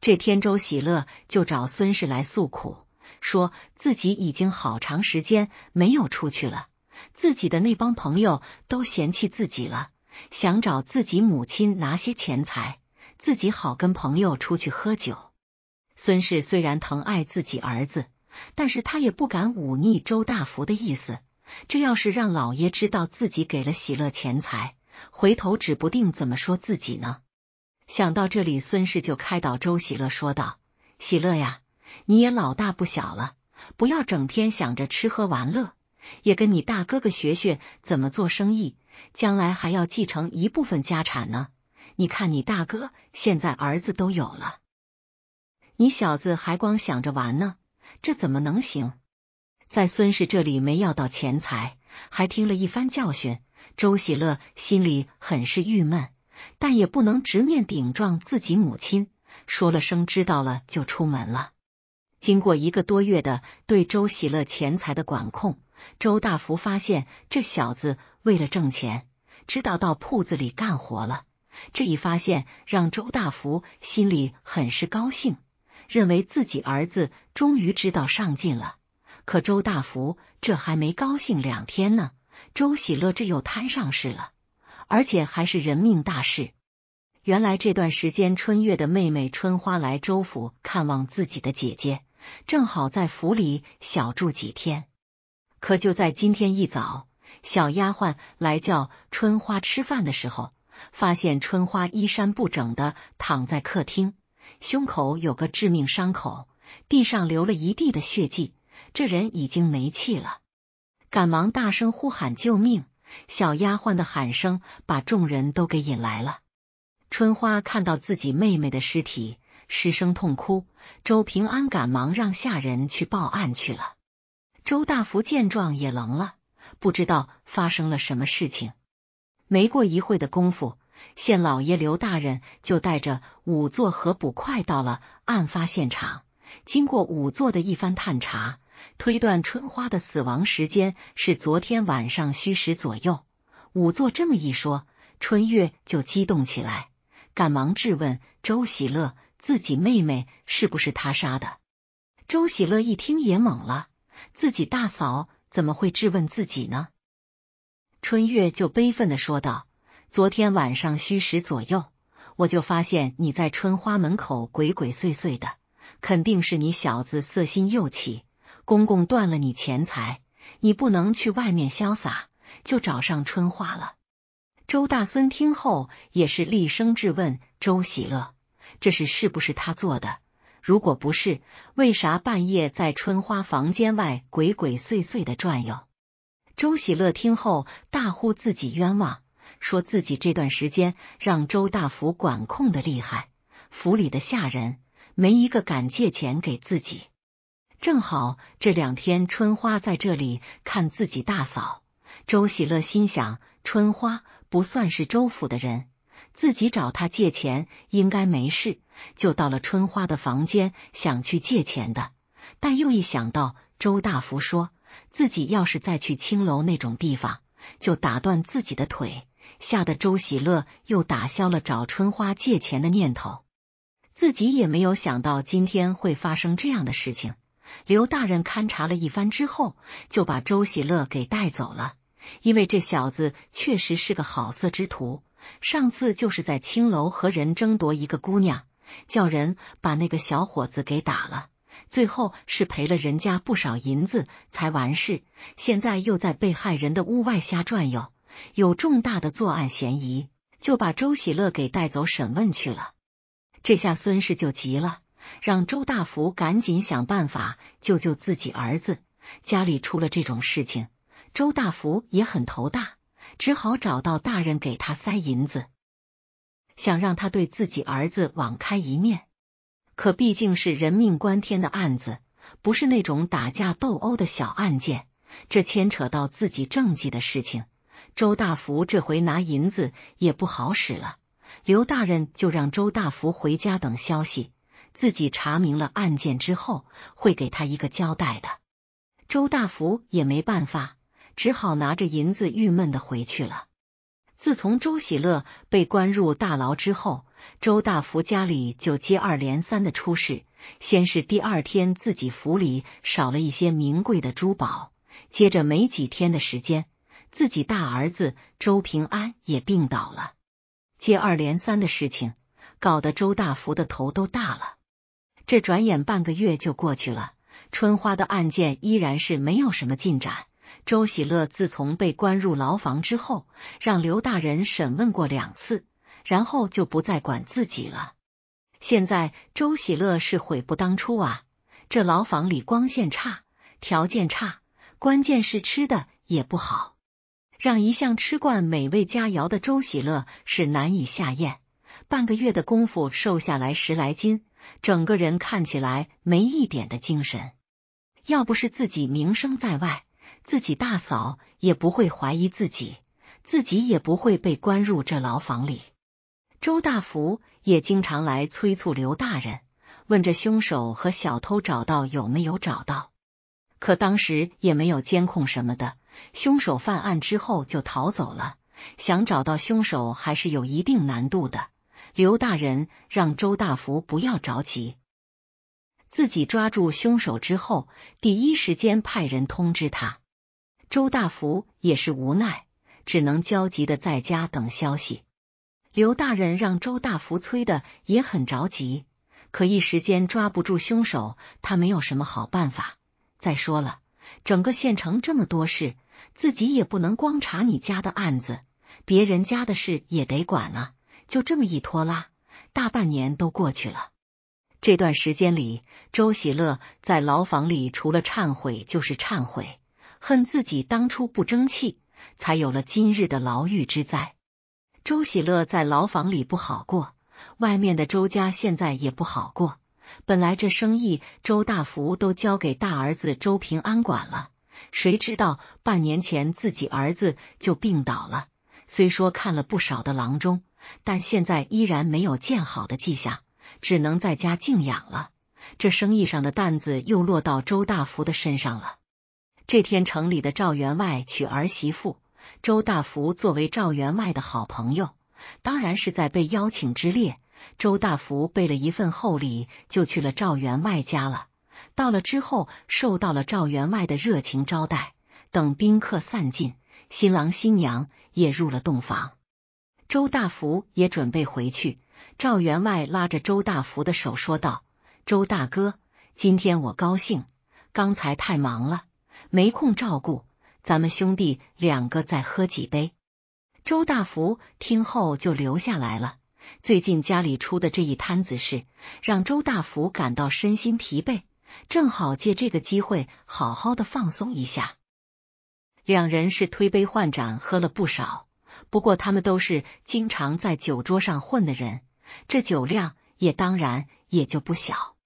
这天周喜乐就找孙氏来诉苦，说自己已经好长时间没有出去了，自己的那帮朋友都嫌弃自己了，想找自己母亲拿些钱财，自己好跟朋友出去喝酒。孙氏虽然疼爱自己儿子，但是他也不敢忤逆周大福的意思。这要是让老爷知道自己给了喜乐钱财，回头指不定怎么说自己呢。想到这里，孙氏就开导周喜乐说道：“喜乐呀，你也老大不小了，不要整天想着吃喝玩乐，也跟你大哥哥学学怎么做生意，将来还要继承一部分家产呢。你看你大哥现在儿子都有了。”你小子还光想着玩呢，这怎么能行？在孙氏这里没要到钱财，还听了一番教训，周喜乐心里很是郁闷，但也不能直面顶撞自己母亲，说了声知道了，就出门了。经过一个多月的对周喜乐钱财的管控，周大福发现这小子为了挣钱，知道到铺子里干活了。这一发现让周大福心里很是高兴。认为自己儿子终于知道上进了，可周大福这还没高兴两天呢，周喜乐这又摊上事了，而且还是人命大事。原来这段时间春月的妹妹春花来周府看望自己的姐姐，正好在府里小住几天。可就在今天一早，小丫鬟来叫春花吃饭的时候，发现春花衣衫不整的躺在客厅。胸口有个致命伤口，地上流了一地的血迹，这人已经没气了。赶忙大声呼喊救命！小丫鬟的喊声把众人都给引来了。春花看到自己妹妹的尸体，失声痛哭。周平安赶忙让下人去报案去了。周大福见状也愣了，不知道发生了什么事情。没过一会的功夫。县老爷刘大人就带着仵作和捕快到了案发现场。经过仵作的一番探查，推断春花的死亡时间是昨天晚上戌时左右。仵作这么一说，春月就激动起来，赶忙质问周喜乐：“自己妹妹是不是他杀的？”周喜乐一听也懵了，自己大嫂怎么会质问自己呢？春月就悲愤的说道。昨天晚上戌时左右，我就发现你在春花门口鬼鬼祟祟的，肯定是你小子色心又起。公公断了你钱财，你不能去外面潇洒，就找上春花了。周大孙听后也是厉声质问周喜乐：“这事是不是他做的？如果不是，为啥半夜在春花房间外鬼鬼祟祟的转悠？”周喜乐听后大呼自己冤枉。说自己这段时间让周大福管控的厉害，府里的下人没一个敢借钱给自己。正好这两天春花在这里看自己大嫂，周喜乐心想，春花不算是周府的人，自己找她借钱应该没事，就到了春花的房间想去借钱的，但又一想到周大福说，自己要是再去青楼那种地方，就打断自己的腿。吓得周喜乐又打消了找春花借钱的念头，自己也没有想到今天会发生这样的事情。刘大人勘察了一番之后，就把周喜乐给带走了，因为这小子确实是个好色之徒，上次就是在青楼和人争夺一个姑娘，叫人把那个小伙子给打了，最后是赔了人家不少银子才完事，现在又在被害人的屋外瞎转悠。有重大的作案嫌疑，就把周喜乐给带走审问去了。这下孙氏就急了，让周大福赶紧想办法救救自己儿子。家里出了这种事情，周大福也很头大，只好找到大人给他塞银子，想让他对自己儿子网开一面。可毕竟是人命关天的案子，不是那种打架斗殴的小案件，这牵扯到自己政绩的事情。周大福这回拿银子也不好使了，刘大人就让周大福回家等消息，自己查明了案件之后会给他一个交代的。周大福也没办法，只好拿着银子郁闷的回去了。自从周喜乐被关入大牢之后，周大福家里就接二连三的出事，先是第二天自己府里少了一些名贵的珠宝，接着没几天的时间。自己大儿子周平安也病倒了，接二连三的事情搞得周大福的头都大了。这转眼半个月就过去了，春花的案件依然是没有什么进展。周喜乐自从被关入牢房之后，让刘大人审问过两次，然后就不再管自己了。现在周喜乐是悔不当初啊！这牢房里光线差，条件差，关键是吃的也不好。让一向吃惯美味佳肴的周喜乐是难以下咽。半个月的功夫，瘦下来十来斤，整个人看起来没一点的精神。要不是自己名声在外，自己大嫂也不会怀疑自己，自己也不会被关入这牢房里。周大福也经常来催促刘大人，问这凶手和小偷找到有没有找到，可当时也没有监控什么的。凶手犯案之后就逃走了，想找到凶手还是有一定难度的。刘大人让周大福不要着急，自己抓住凶手之后，第一时间派人通知他。周大福也是无奈，只能焦急的在家等消息。刘大人让周大福催的也很着急，可一时间抓不住凶手，他没有什么好办法。再说了，整个县城这么多事。自己也不能光查你家的案子，别人家的事也得管啊！就这么一拖拉，大半年都过去了。这段时间里，周喜乐在牢房里除了忏悔就是忏悔，恨自己当初不争气，才有了今日的牢狱之灾。周喜乐在牢房里不好过，外面的周家现在也不好过。本来这生意周大福都交给大儿子周平安管了。谁知道半年前自己儿子就病倒了，虽说看了不少的郎中，但现在依然没有见好的迹象，只能在家静养了。这生意上的担子又落到周大福的身上了。这天，城里的赵员外娶儿媳妇，周大福作为赵员外的好朋友，当然是在被邀请之列。周大福备了一份厚礼，就去了赵员外家了。到了之后，受到了赵员外的热情招待。等宾客散尽，新郎新娘也入了洞房。周大福也准备回去。赵员外拉着周大福的手说道：“周大哥，今天我高兴，刚才太忙了，没空照顾。咱们兄弟两个再喝几杯。”周大福听后就留下来了。最近家里出的这一摊子事，让周大福感到身心疲惫。正好借这个机会，好好的放松一下。两人是推杯换盏，喝了不少。不过他们都是经常在酒桌上混的人，这酒量也当然也就不小。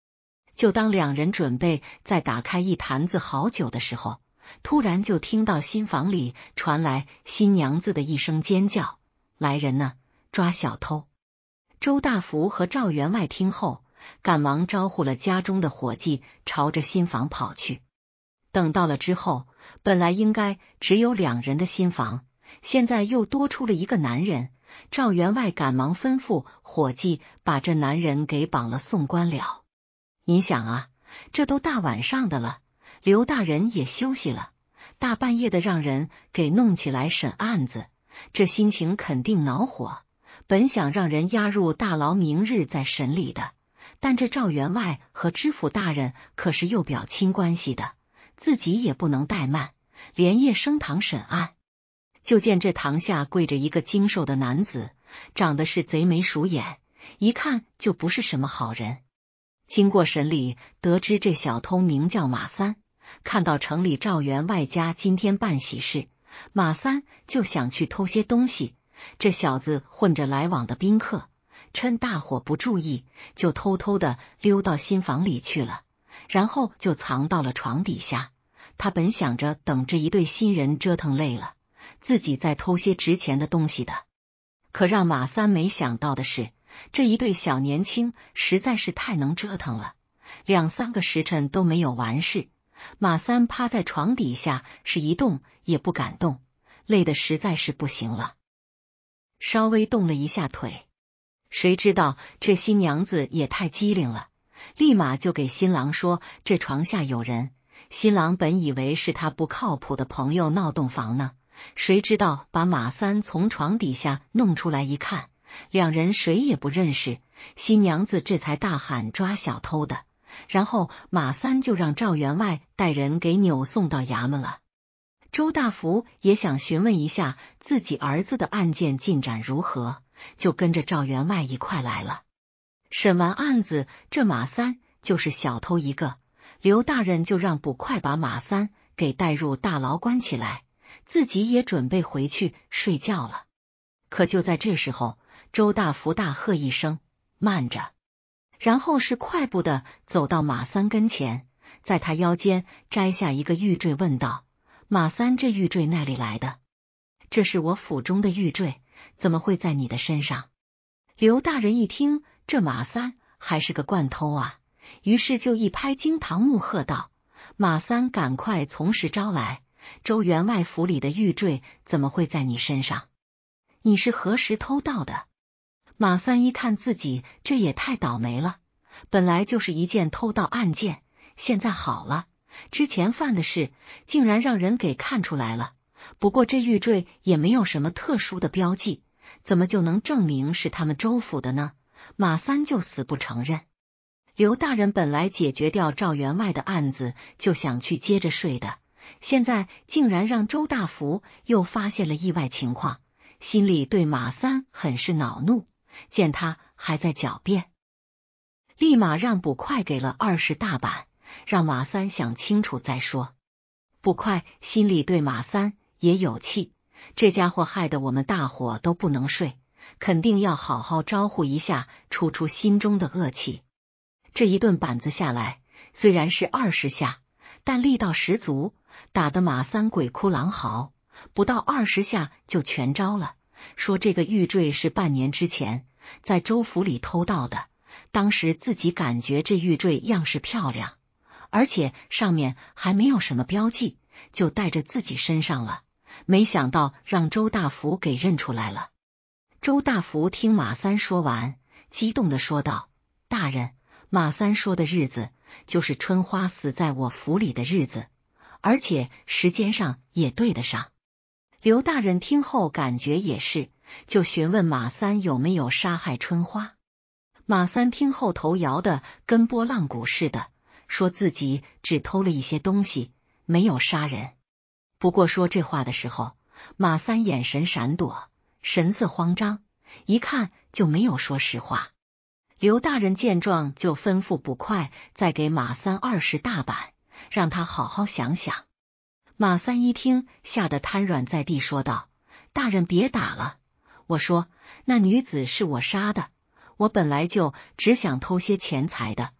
就当两人准备再打开一坛子好酒的时候，突然就听到新房里传来新娘子的一声尖叫：“来人呢，抓小偷！”周大福和赵员外听后。赶忙招呼了家中的伙计，朝着新房跑去。等到了之后，本来应该只有两人的新房，现在又多出了一个男人。赵员外赶忙吩咐伙计把这男人给绑了送官了。你想啊，这都大晚上的了，刘大人也休息了，大半夜的让人给弄起来审案子，这心情肯定恼火。本想让人押入大牢，明日再审理的。但这赵员外和知府大人可是有表亲关系的，自己也不能怠慢，连夜升堂审案。就见这堂下跪着一个精瘦的男子，长得是贼眉鼠眼，一看就不是什么好人。经过审理，得知这小偷名叫马三。看到城里赵员外家今天办喜事，马三就想去偷些东西。这小子混着来往的宾客。趁大伙不注意，就偷偷的溜到新房里去了，然后就藏到了床底下。他本想着等着一对新人折腾累了，自己再偷些值钱的东西的。可让马三没想到的是，这一对小年轻实在是太能折腾了，两三个时辰都没有完事。马三趴在床底下是一动也不敢动，累得实在是不行了，稍微动了一下腿。谁知道这新娘子也太机灵了，立马就给新郎说这床下有人。新郎本以为是他不靠谱的朋友闹洞房呢，谁知道把马三从床底下弄出来一看，两人谁也不认识。新娘子这才大喊抓小偷的，然后马三就让赵员外带人给扭送到衙门了。周大福也想询问一下自己儿子的案件进展如何，就跟着赵员外一块来了。审完案子，这马三就是小偷一个，刘大人就让捕快把马三给带入大牢关起来，自己也准备回去睡觉了。可就在这时候，周大福大喝一声：“慢着！”然后是快步的走到马三跟前，在他腰间摘下一个玉坠，问道。马三，这玉坠哪里来的？这是我府中的玉坠，怎么会在你的身上？刘大人一听，这马三还是个惯偷啊，于是就一拍惊堂木，喝道：“马三，赶快从实招来！周员外府里的玉坠怎么会在你身上？你是何时偷盗的？”马三一看自己这也太倒霉了，本来就是一件偷盗案件，现在好了。之前犯的事竟然让人给看出来了，不过这玉坠也没有什么特殊的标记，怎么就能证明是他们周府的呢？马三就死不承认。刘大人本来解决掉赵员外的案子就想去接着睡的，现在竟然让周大福又发现了意外情况，心里对马三很是恼怒。见他还在狡辩，立马让捕快给了二十大板。让马三想清楚再说。捕快心里对马三也有气，这家伙害得我们大伙都不能睡，肯定要好好招呼一下，出出心中的恶气。这一顿板子下来，虽然是二十下，但力道十足，打得马三鬼哭狼嚎。不到二十下就全招了，说这个玉坠是半年之前在周府里偷到的，当时自己感觉这玉坠样式漂亮。而且上面还没有什么标记，就带着自己身上了。没想到让周大福给认出来了。周大福听马三说完，激动的说道：“大人，马三说的日子就是春花死在我府里的日子，而且时间上也对得上。”刘大人听后感觉也是，就询问马三有没有杀害春花。马三听后头摇的跟拨浪鼓似的。说自己只偷了一些东西，没有杀人。不过说这话的时候，马三眼神闪躲，神色慌张，一看就没有说实话。刘大人见状，就吩咐捕快再给马三二十大板，让他好好想想。马三一听，吓得瘫软在地，说道：“大人别打了，我说那女子是我杀的，我本来就只想偷些钱财的。”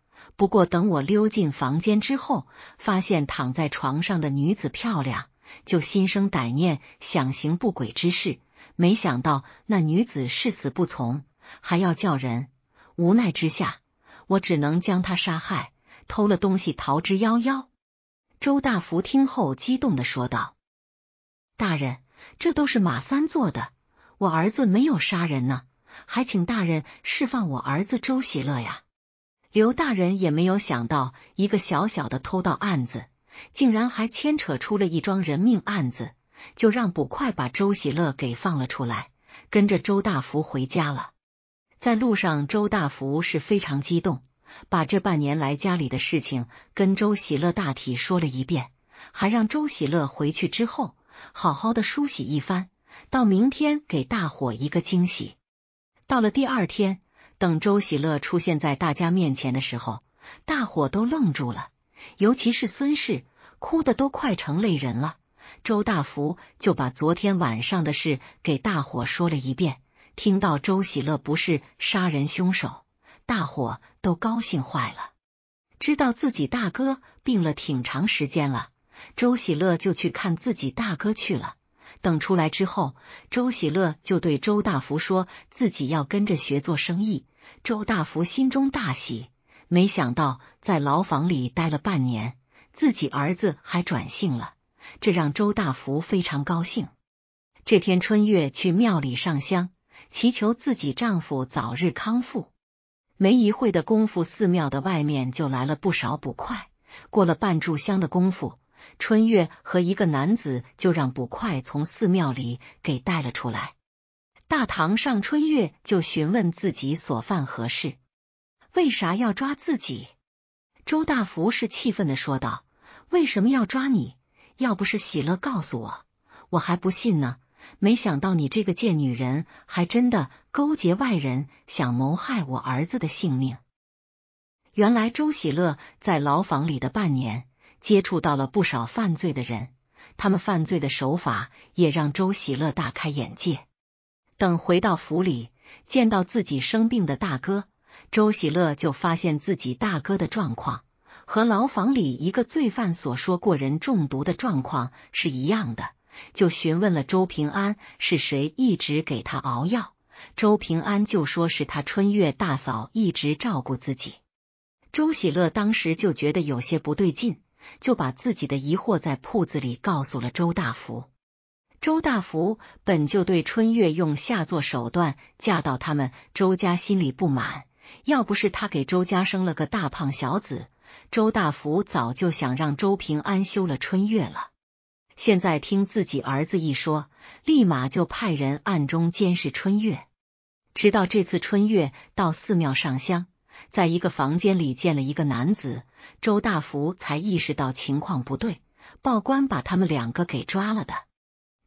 不过，等我溜进房间之后，发现躺在床上的女子漂亮，就心生歹念，想行不轨之事。没想到那女子誓死不从，还要叫人。无奈之下，我只能将她杀害，偷了东西逃之夭夭。周大福听后激动的说道：“大人，这都是马三做的，我儿子没有杀人呢，还请大人释放我儿子周喜乐呀。”刘大人也没有想到，一个小小的偷盗案子，竟然还牵扯出了一桩人命案子，就让捕快把周喜乐给放了出来，跟着周大福回家了。在路上，周大福是非常激动，把这半年来家里的事情跟周喜乐大体说了一遍，还让周喜乐回去之后好好的梳洗一番，到明天给大伙一个惊喜。到了第二天。等周喜乐出现在大家面前的时候，大伙都愣住了，尤其是孙氏，哭的都快成泪人了。周大福就把昨天晚上的事给大伙说了一遍，听到周喜乐不是杀人凶手，大伙都高兴坏了。知道自己大哥病了挺长时间了，周喜乐就去看自己大哥去了。等出来之后，周喜乐就对周大福说自己要跟着学做生意。周大福心中大喜，没想到在牢房里待了半年，自己儿子还转性了，这让周大福非常高兴。这天春月去庙里上香，祈求自己丈夫早日康复。没一会的功夫，寺庙的外面就来了不少捕快。过了半炷香的功夫，春月和一个男子就让捕快从寺庙里给带了出来。大堂上，春月就询问自己所犯何事，为啥要抓自己？周大福是气愤的说道：“为什么要抓你？要不是喜乐告诉我，我还不信呢。没想到你这个贱女人，还真的勾结外人，想谋害我儿子的性命。”原来，周喜乐在牢房里的半年，接触到了不少犯罪的人，他们犯罪的手法也让周喜乐大开眼界。等回到府里，见到自己生病的大哥周喜乐，就发现自己大哥的状况和牢房里一个罪犯所说过人中毒的状况是一样的，就询问了周平安是谁一直给他熬药。周平安就说是他春月大嫂一直照顾自己。周喜乐当时就觉得有些不对劲，就把自己的疑惑在铺子里告诉了周大福。周大福本就对春月用下作手段嫁到他们周家心里不满，要不是他给周家生了个大胖小子，周大福早就想让周平安休了春月了。现在听自己儿子一说，立马就派人暗中监视春月，直到这次春月到寺庙上香，在一个房间里见了一个男子，周大福才意识到情况不对，报官把他们两个给抓了的。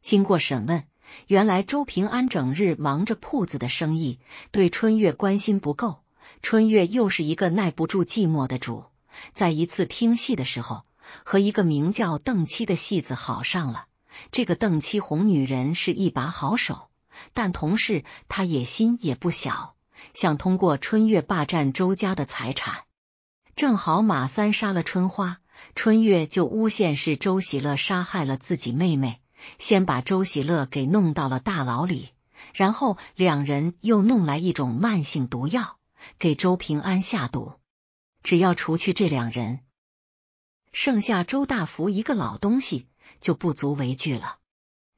经过审问，原来周平安整日忙着铺子的生意，对春月关心不够。春月又是一个耐不住寂寞的主，在一次听戏的时候，和一个名叫邓七的戏子好上了。这个邓七红女人是一把好手，但同时她野心也不小，想通过春月霸占周家的财产。正好马三杀了春花，春月就诬陷是周喜乐杀害了自己妹妹。先把周喜乐给弄到了大牢里，然后两人又弄来一种慢性毒药给周平安下毒。只要除去这两人，剩下周大福一个老东西就不足为惧了。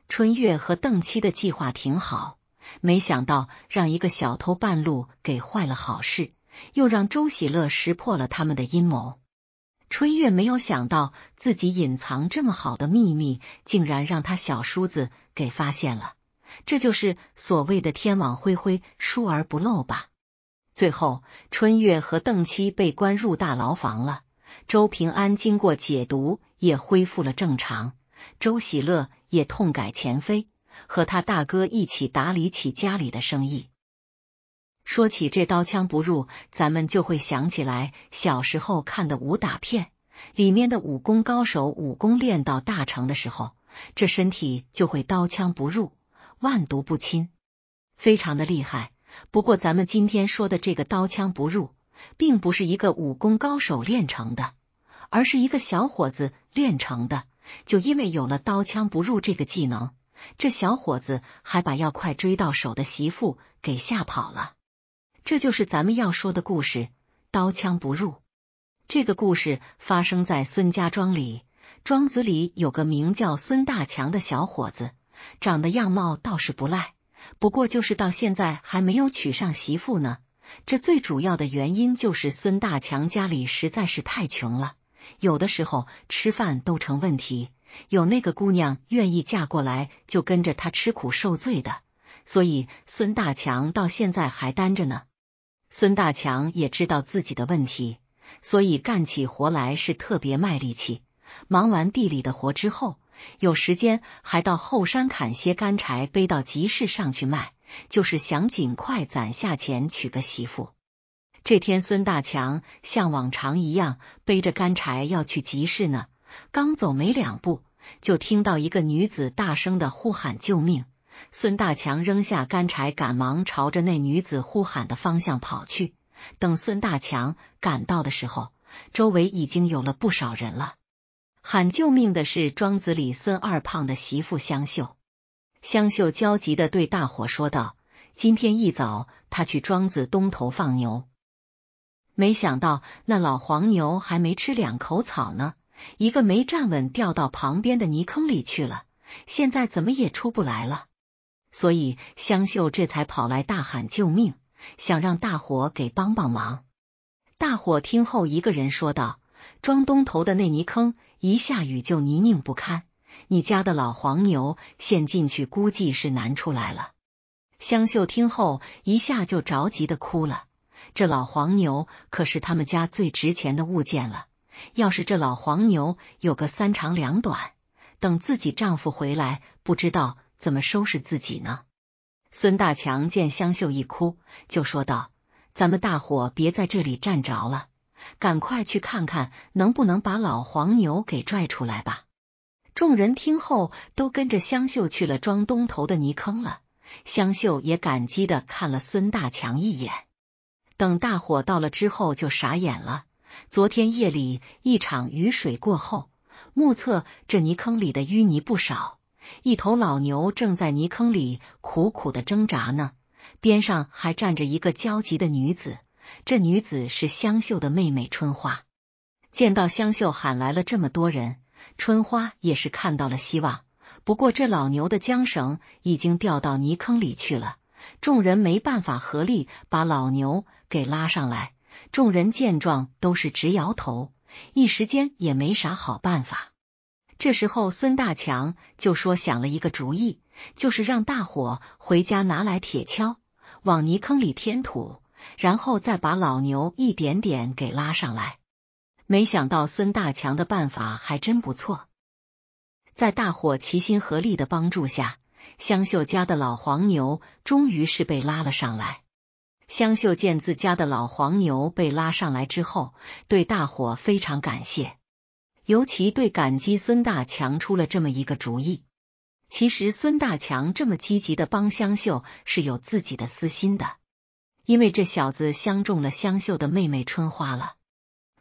春月和邓七的计划挺好，没想到让一个小偷半路给坏了好事，又让周喜乐识破了他们的阴谋。春月没有想到自己隐藏这么好的秘密，竟然让他小叔子给发现了。这就是所谓的天网恢恢，疏而不漏吧。最后，春月和邓七被关入大牢房了。周平安经过解毒，也恢复了正常。周喜乐也痛改前非，和他大哥一起打理起家里的生意。说起这刀枪不入，咱们就会想起来小时候看的武打片，里面的武功高手武功练到大成的时候，这身体就会刀枪不入、万毒不侵，非常的厉害。不过，咱们今天说的这个刀枪不入，并不是一个武功高手练成的，而是一个小伙子练成的。就因为有了刀枪不入这个技能，这小伙子还把要快追到手的媳妇给吓跑了。这就是咱们要说的故事，《刀枪不入》。这个故事发生在孙家庄里。庄子里有个名叫孙大强的小伙子，长得样貌倒是不赖，不过就是到现在还没有娶上媳妇呢。这最主要的原因就是孙大强家里实在是太穷了，有的时候吃饭都成问题。有那个姑娘愿意嫁过来，就跟着他吃苦受罪的，所以孙大强到现在还单着呢。孙大强也知道自己的问题，所以干起活来是特别卖力气。忙完地里的活之后，有时间还到后山砍些干柴，背到集市上去卖，就是想尽快攒下钱娶个媳妇。这天，孙大强像往常一样背着干柴要去集市呢，刚走没两步，就听到一个女子大声的呼喊：“救命！”孙大强扔下干柴，赶忙朝着那女子呼喊的方向跑去。等孙大强赶到的时候，周围已经有了不少人了。喊救命的是庄子里孙二胖的媳妇香秀。香秀焦急的对大伙说道：“今天一早，他去庄子东头放牛，没想到那老黄牛还没吃两口草呢，一个没站稳，掉到旁边的泥坑里去了，现在怎么也出不来了。”所以香秀这才跑来大喊救命，想让大伙给帮帮忙。大伙听后，一个人说道：“庄东头的那泥坑，一下雨就泥泞不堪，你家的老黄牛陷进去，估计是难出来了。”香秀听后，一下就着急的哭了。这老黄牛可是他们家最值钱的物件了，要是这老黄牛有个三长两短，等自己丈夫回来，不知道。怎么收拾自己呢？孙大强见香秀一哭，就说道：“咱们大伙别在这里站着了，赶快去看看能不能把老黄牛给拽出来吧。”众人听后都跟着香秀去了庄东头的泥坑了。香秀也感激的看了孙大强一眼。等大伙到了之后，就傻眼了。昨天夜里一场雨水过后，目测这泥坑里的淤泥不少。一头老牛正在泥坑里苦苦的挣扎呢，边上还站着一个焦急的女子。这女子是香秀的妹妹春花。见到香秀喊来了这么多人，春花也是看到了希望。不过这老牛的缰绳已经掉到泥坑里去了，众人没办法合力把老牛给拉上来。众人见状都是直摇头，一时间也没啥好办法。这时候，孙大强就说想了一个主意，就是让大伙回家拿来铁锹，往泥坑里添土，然后再把老牛一点点给拉上来。没想到孙大强的办法还真不错，在大伙齐心合力的帮助下，香秀家的老黄牛终于是被拉了上来。香秀见自家的老黄牛被拉上来之后，对大伙非常感谢。尤其对感激孙大强出了这么一个主意。其实孙大强这么积极的帮香秀是有自己的私心的，因为这小子相中了香秀的妹妹春花了。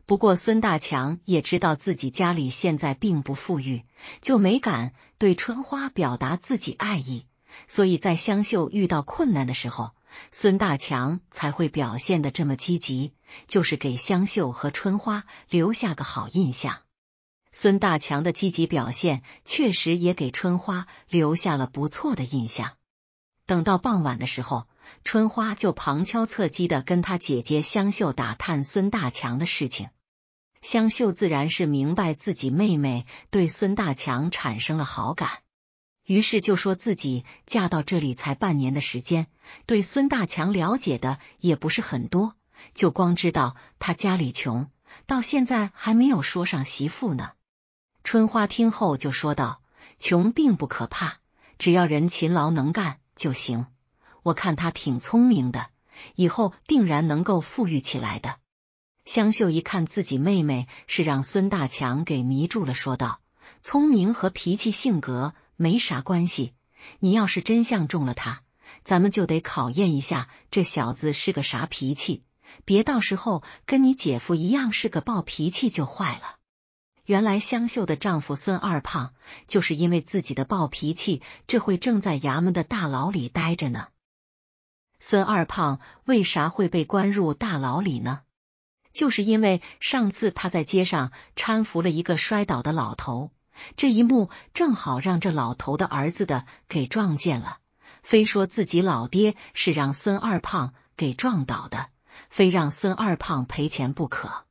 不过孙大强也知道自己家里现在并不富裕，就没敢对春花表达自己爱意。所以在香秀遇到困难的时候，孙大强才会表现的这么积极，就是给香秀和春花留下个好印象。孙大强的积极表现确实也给春花留下了不错的印象。等到傍晚的时候，春花就旁敲侧击的跟她姐姐香秀打探孙大强的事情。香秀自然是明白自己妹妹对孙大强产生了好感，于是就说自己嫁到这里才半年的时间，对孙大强了解的也不是很多，就光知道他家里穷，到现在还没有说上媳妇呢。春花听后就说道：“穷并不可怕，只要人勤劳能干就行。我看他挺聪明的，以后定然能够富裕起来的。”香秀一看自己妹妹是让孙大强给迷住了，说道：“聪明和脾气性格没啥关系。你要是真相中了他，咱们就得考验一下这小子是个啥脾气，别到时候跟你姐夫一样是个暴脾气就坏了。”原来香秀的丈夫孙二胖就是因为自己的暴脾气，这会正在衙门的大牢里待着呢。孙二胖为啥会被关入大牢里呢？就是因为上次他在街上搀扶了一个摔倒的老头，这一幕正好让这老头的儿子的给撞见了，非说自己老爹是让孙二胖给撞倒的，非让孙二胖赔钱不可。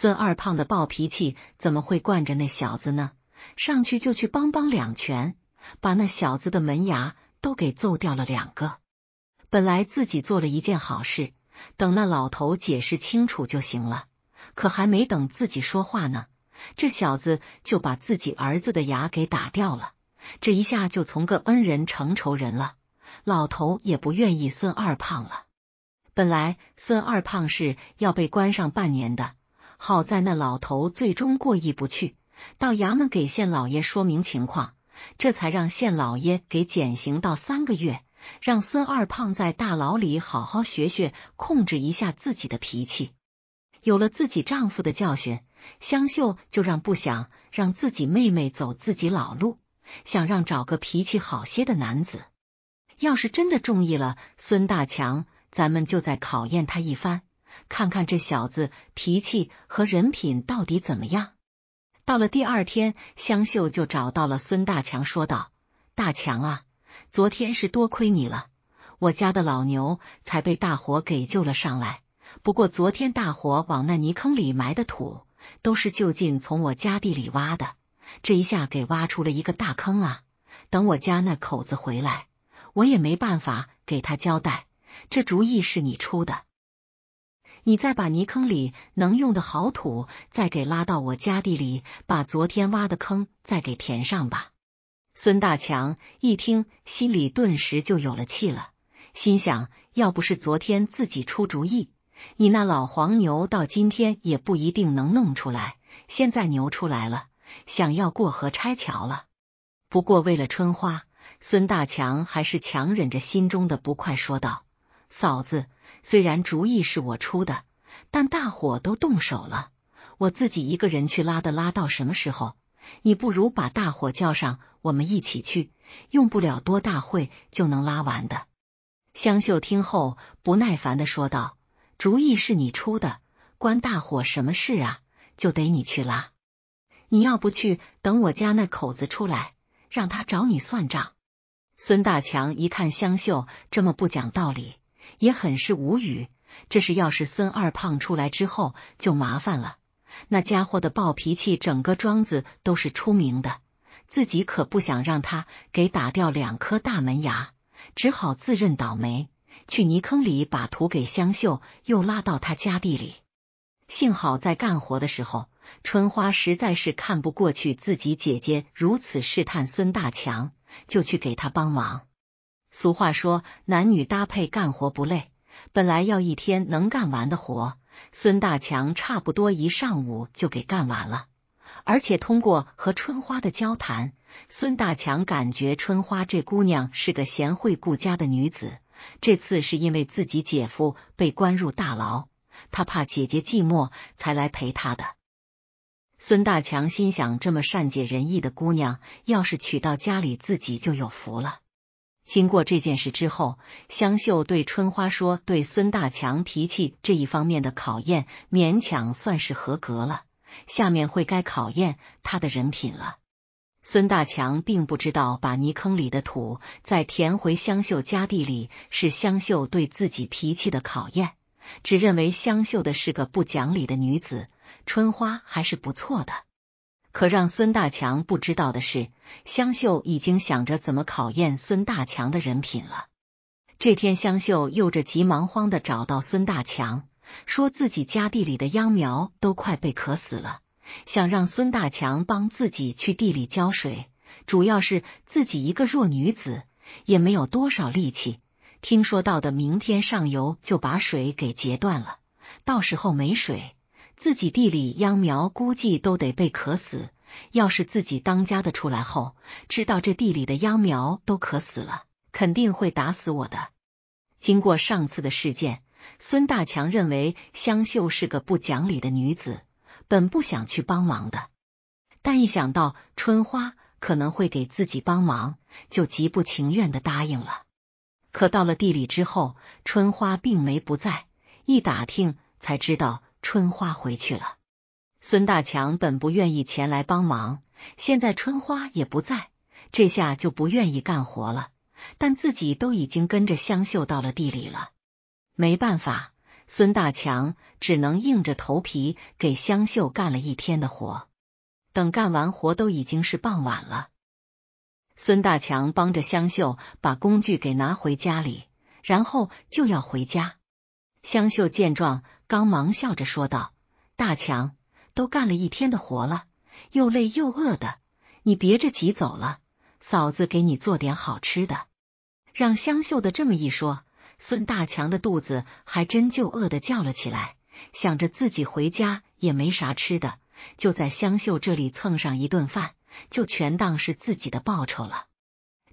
孙二胖的暴脾气怎么会惯着那小子呢？上去就去帮帮两拳，把那小子的门牙都给揍掉了两个。本来自己做了一件好事，等那老头解释清楚就行了。可还没等自己说话呢，这小子就把自己儿子的牙给打掉了，这一下就从个恩人成仇人了。老头也不愿意孙二胖了。本来孙二胖是要被关上半年的。好在那老头最终过意不去，到衙门给县老爷说明情况，这才让县老爷给减刑到三个月，让孙二胖在大牢里好好学学，控制一下自己的脾气。有了自己丈夫的教训，香秀就让不想让自己妹妹走自己老路，想让找个脾气好些的男子。要是真的中意了孙大强，咱们就再考验他一番。看看这小子脾气和人品到底怎么样。到了第二天，香秀就找到了孙大强，说道：“大强啊，昨天是多亏你了，我家的老牛才被大火给救了上来。不过昨天大火往那泥坑里埋的土，都是就近从我家地里挖的，这一下给挖出了一个大坑啊。等我家那口子回来，我也没办法给他交代，这主意是你出的。”你再把泥坑里能用的好土，再给拉到我家地里，把昨天挖的坑再给填上吧。孙大强一听，心里顿时就有了气了，心想：要不是昨天自己出主意，你那老黄牛到今天也不一定能弄出来。现在牛出来了，想要过河拆桥了。不过为了春花，孙大强还是强忍着心中的不快，说道：“嫂子。”虽然主意是我出的，但大伙都动手了，我自己一个人去拉的，拉到什么时候？你不如把大伙叫上，我们一起去，用不了多大会就能拉完的。香秀听后不耐烦的说道：“主意是你出的，关大伙什么事啊？就得你去拉，你要不去，等我家那口子出来，让他找你算账。”孙大强一看香秀这么不讲道理。也很是无语，这是要是孙二胖出来之后就麻烦了，那家伙的暴脾气整个庄子都是出名的，自己可不想让他给打掉两颗大门牙，只好自认倒霉，去泥坑里把土给香秀又拉到他家地里。幸好在干活的时候，春花实在是看不过去自己姐姐如此试探孙大强，就去给他帮忙。俗话说，男女搭配干活不累。本来要一天能干完的活，孙大强差不多一上午就给干完了。而且通过和春花的交谈，孙大强感觉春花这姑娘是个贤惠顾家的女子。这次是因为自己姐夫被关入大牢，他怕姐姐寂寞才来陪她的。孙大强心想，这么善解人意的姑娘，要是娶到家里，自己就有福了。经过这件事之后，香秀对春花说：“对孙大强脾气这一方面的考验，勉强算是合格了。下面会该考验他的人品了。”孙大强并不知道把泥坑里的土再填回香秀家地里是香秀对自己脾气的考验，只认为香秀的是个不讲理的女子。春花还是不错的。可让孙大强不知道的是，香秀已经想着怎么考验孙大强的人品了。这天，香秀又着急忙慌的找到孙大强，说自己家地里的秧苗都快被渴死了，想让孙大强帮自己去地里浇水。主要是自己一个弱女子，也没有多少力气。听说到的明天上游就把水给截断了，到时候没水。自己地里秧苗估计都得被渴死。要是自己当家的出来后知道这地里的秧苗都渴死了，肯定会打死我的。经过上次的事件，孙大强认为香秀是个不讲理的女子，本不想去帮忙的，但一想到春花可能会给自己帮忙，就极不情愿的答应了。可到了地里之后，春花并没不在，一打听才知道。春花回去了，孙大强本不愿意前来帮忙，现在春花也不在，这下就不愿意干活了。但自己都已经跟着香秀到了地里了，没办法，孙大强只能硬着头皮给香秀干了一天的活。等干完活都已经是傍晚了，孙大强帮着香秀把工具给拿回家里，然后就要回家。香秀见状，刚忙笑着说道：“大强，都干了一天的活了，又累又饿的，你别着急走了，嫂子给你做点好吃的。”让香秀的这么一说，孙大强的肚子还真就饿的叫了起来，想着自己回家也没啥吃的，就在香秀这里蹭上一顿饭，就全当是自己的报酬了。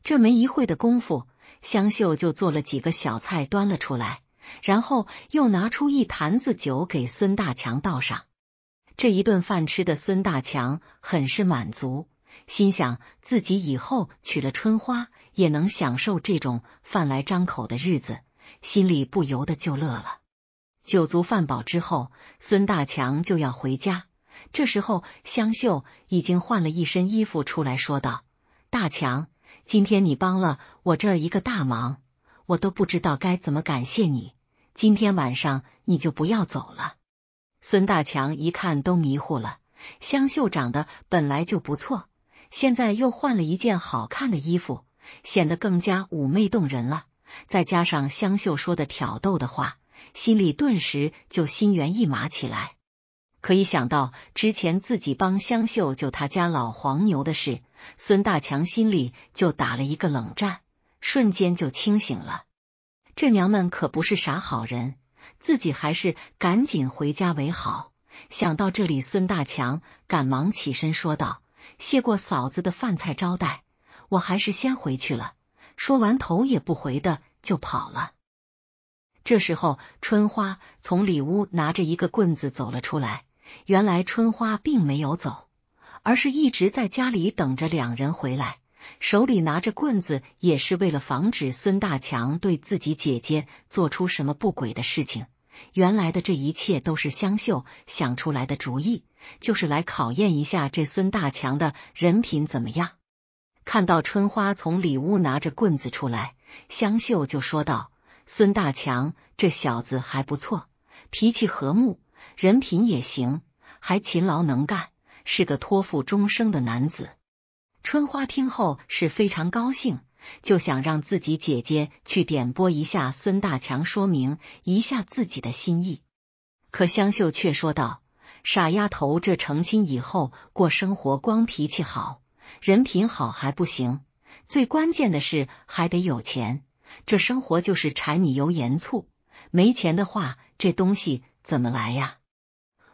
这没一会的功夫，香秀就做了几个小菜端了出来。然后又拿出一坛子酒给孙大强倒上，这一顿饭吃的孙大强很是满足，心想自己以后娶了春花也能享受这种饭来张口的日子，心里不由得就乐了。酒足饭饱之后，孙大强就要回家，这时候香秀已经换了一身衣服出来说道：“大强，今天你帮了我这儿一个大忙，我都不知道该怎么感谢你。”今天晚上你就不要走了。孙大强一看都迷糊了，香秀长得本来就不错，现在又换了一件好看的衣服，显得更加妩媚动人了。再加上香秀说的挑逗的话，心里顿时就心猿意马起来。可以想到之前自己帮香秀救他家老黄牛的事，孙大强心里就打了一个冷战，瞬间就清醒了。这娘们可不是啥好人，自己还是赶紧回家为好。想到这里，孙大强赶忙起身说道：“谢过嫂子的饭菜招待，我还是先回去了。”说完，头也不回的就跑了。这时候，春花从里屋拿着一个棍子走了出来。原来，春花并没有走，而是一直在家里等着两人回来。手里拿着棍子，也是为了防止孙大强对自己姐姐做出什么不轨的事情。原来的这一切都是香秀想出来的主意，就是来考验一下这孙大强的人品怎么样。看到春花从里屋拿着棍子出来，香秀就说道：“孙大强这小子还不错，脾气和睦，人品也行，还勤劳能干，是个托付终生的男子。”春花听后是非常高兴，就想让自己姐姐去点拨一下孙大强，说明一下自己的心意。可香秀却说道：“傻丫头，这成亲以后过生活，光脾气好、人品好还不行，最关键的是还得有钱。这生活就是柴米油盐醋，没钱的话，这东西怎么来呀？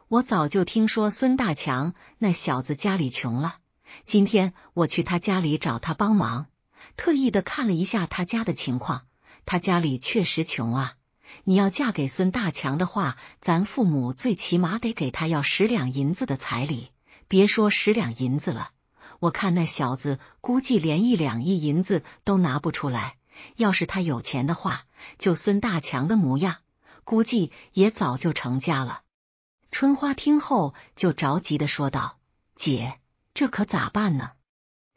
我早就听说孙大强那小子家里穷了。”今天我去他家里找他帮忙，特意的看了一下他家的情况。他家里确实穷啊！你要嫁给孙大强的话，咱父母最起码得给他要十两银子的彩礼。别说十两银子了，我看那小子估计连一两亿银子都拿不出来。要是他有钱的话，就孙大强的模样，估计也早就成家了。春花听后就着急的说道：“姐。”这可咋办呢？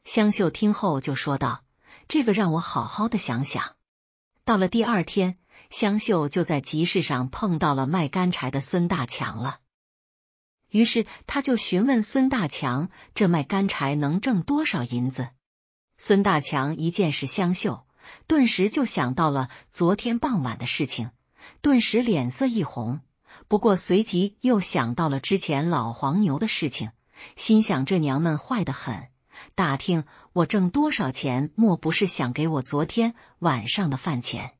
香秀听后就说道：“这个让我好好的想想。”到了第二天，香秀就在集市上碰到了卖干柴的孙大强了。于是他就询问孙大强：“这卖干柴能挣多少银子？”孙大强一见是香秀，顿时就想到了昨天傍晚的事情，顿时脸色一红。不过随即又想到了之前老黄牛的事情。心想这娘们坏得很，打听我挣多少钱，莫不是想给我昨天晚上的饭钱？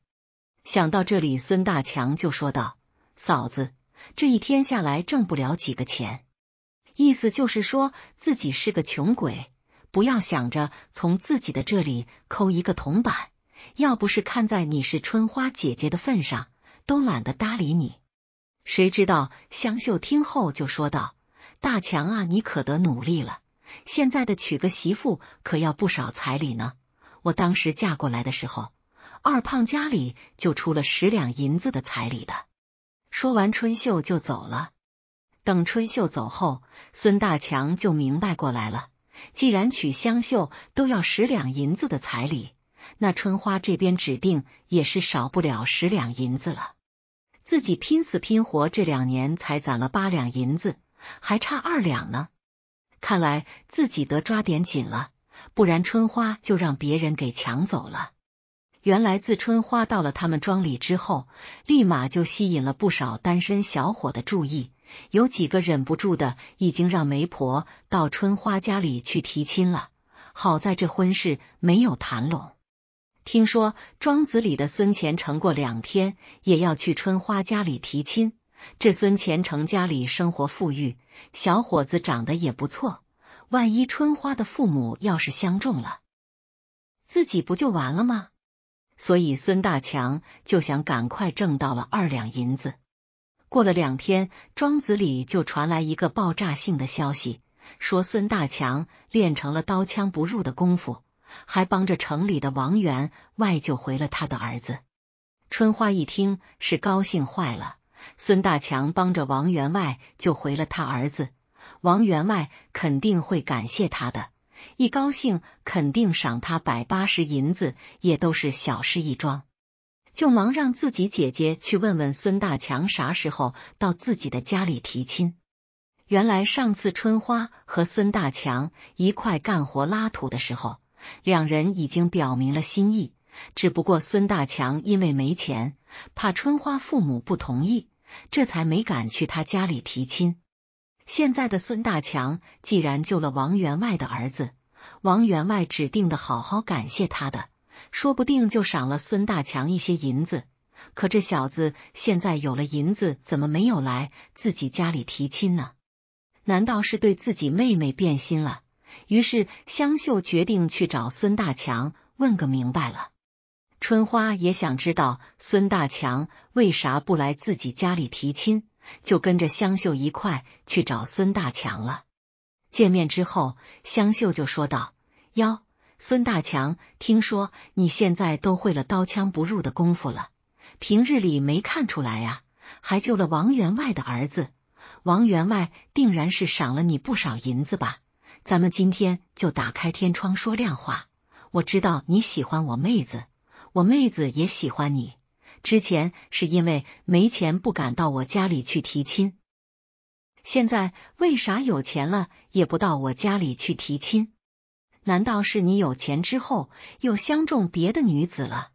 想到这里，孙大强就说道：“嫂子，这一天下来挣不了几个钱，意思就是说自己是个穷鬼，不要想着从自己的这里抠一个铜板。要不是看在你是春花姐姐的份上，都懒得搭理你。”谁知道香秀听后就说道。大强啊，你可得努力了！现在的娶个媳妇可要不少彩礼呢。我当时嫁过来的时候，二胖家里就出了十两银子的彩礼的。说完，春秀就走了。等春秀走后，孙大强就明白过来了。既然娶香秀都要十两银子的彩礼，那春花这边指定也是少不了十两银子了。自己拼死拼活这两年才攒了八两银子。还差二两呢，看来自己得抓点紧了，不然春花就让别人给抢走了。原来自春花到了他们庄里之后，立马就吸引了不少单身小伙的注意，有几个忍不住的已经让媒婆到春花家里去提亲了。好在这婚事没有谈拢，听说庄子里的孙钱成过两天也要去春花家里提亲。这孙虔诚家里生活富裕，小伙子长得也不错。万一春花的父母要是相中了，自己不就完了吗？所以孙大强就想赶快挣到了二两银子。过了两天，庄子里就传来一个爆炸性的消息，说孙大强练成了刀枪不入的功夫，还帮着城里的王员外救回了他的儿子。春花一听是高兴坏了。孙大强帮着王员外就回了他儿子，王员外肯定会感谢他的，一高兴肯定赏他百八十银子，也都是小事一桩。就忙让自己姐姐去问问孙大强啥时候到自己的家里提亲。原来上次春花和孙大强一块干活拉土的时候，两人已经表明了心意，只不过孙大强因为没钱，怕春花父母不同意。这才没敢去他家里提亲。现在的孙大强既然救了王员外的儿子，王员外指定的好好感谢他的，说不定就赏了孙大强一些银子。可这小子现在有了银子，怎么没有来自己家里提亲呢？难道是对自己妹妹变心了？于是香秀决定去找孙大强问个明白了。春花也想知道孙大强为啥不来自己家里提亲，就跟着香秀一块去找孙大强了。见面之后，香秀就说道：“哟，孙大强，听说你现在都会了刀枪不入的功夫了，平日里没看出来呀，还救了王员外的儿子，王员外定然是赏了你不少银子吧？咱们今天就打开天窗说亮话，我知道你喜欢我妹子。”我妹子也喜欢你，之前是因为没钱不敢到我家里去提亲，现在为啥有钱了也不到我家里去提亲？难道是你有钱之后又相中别的女子了？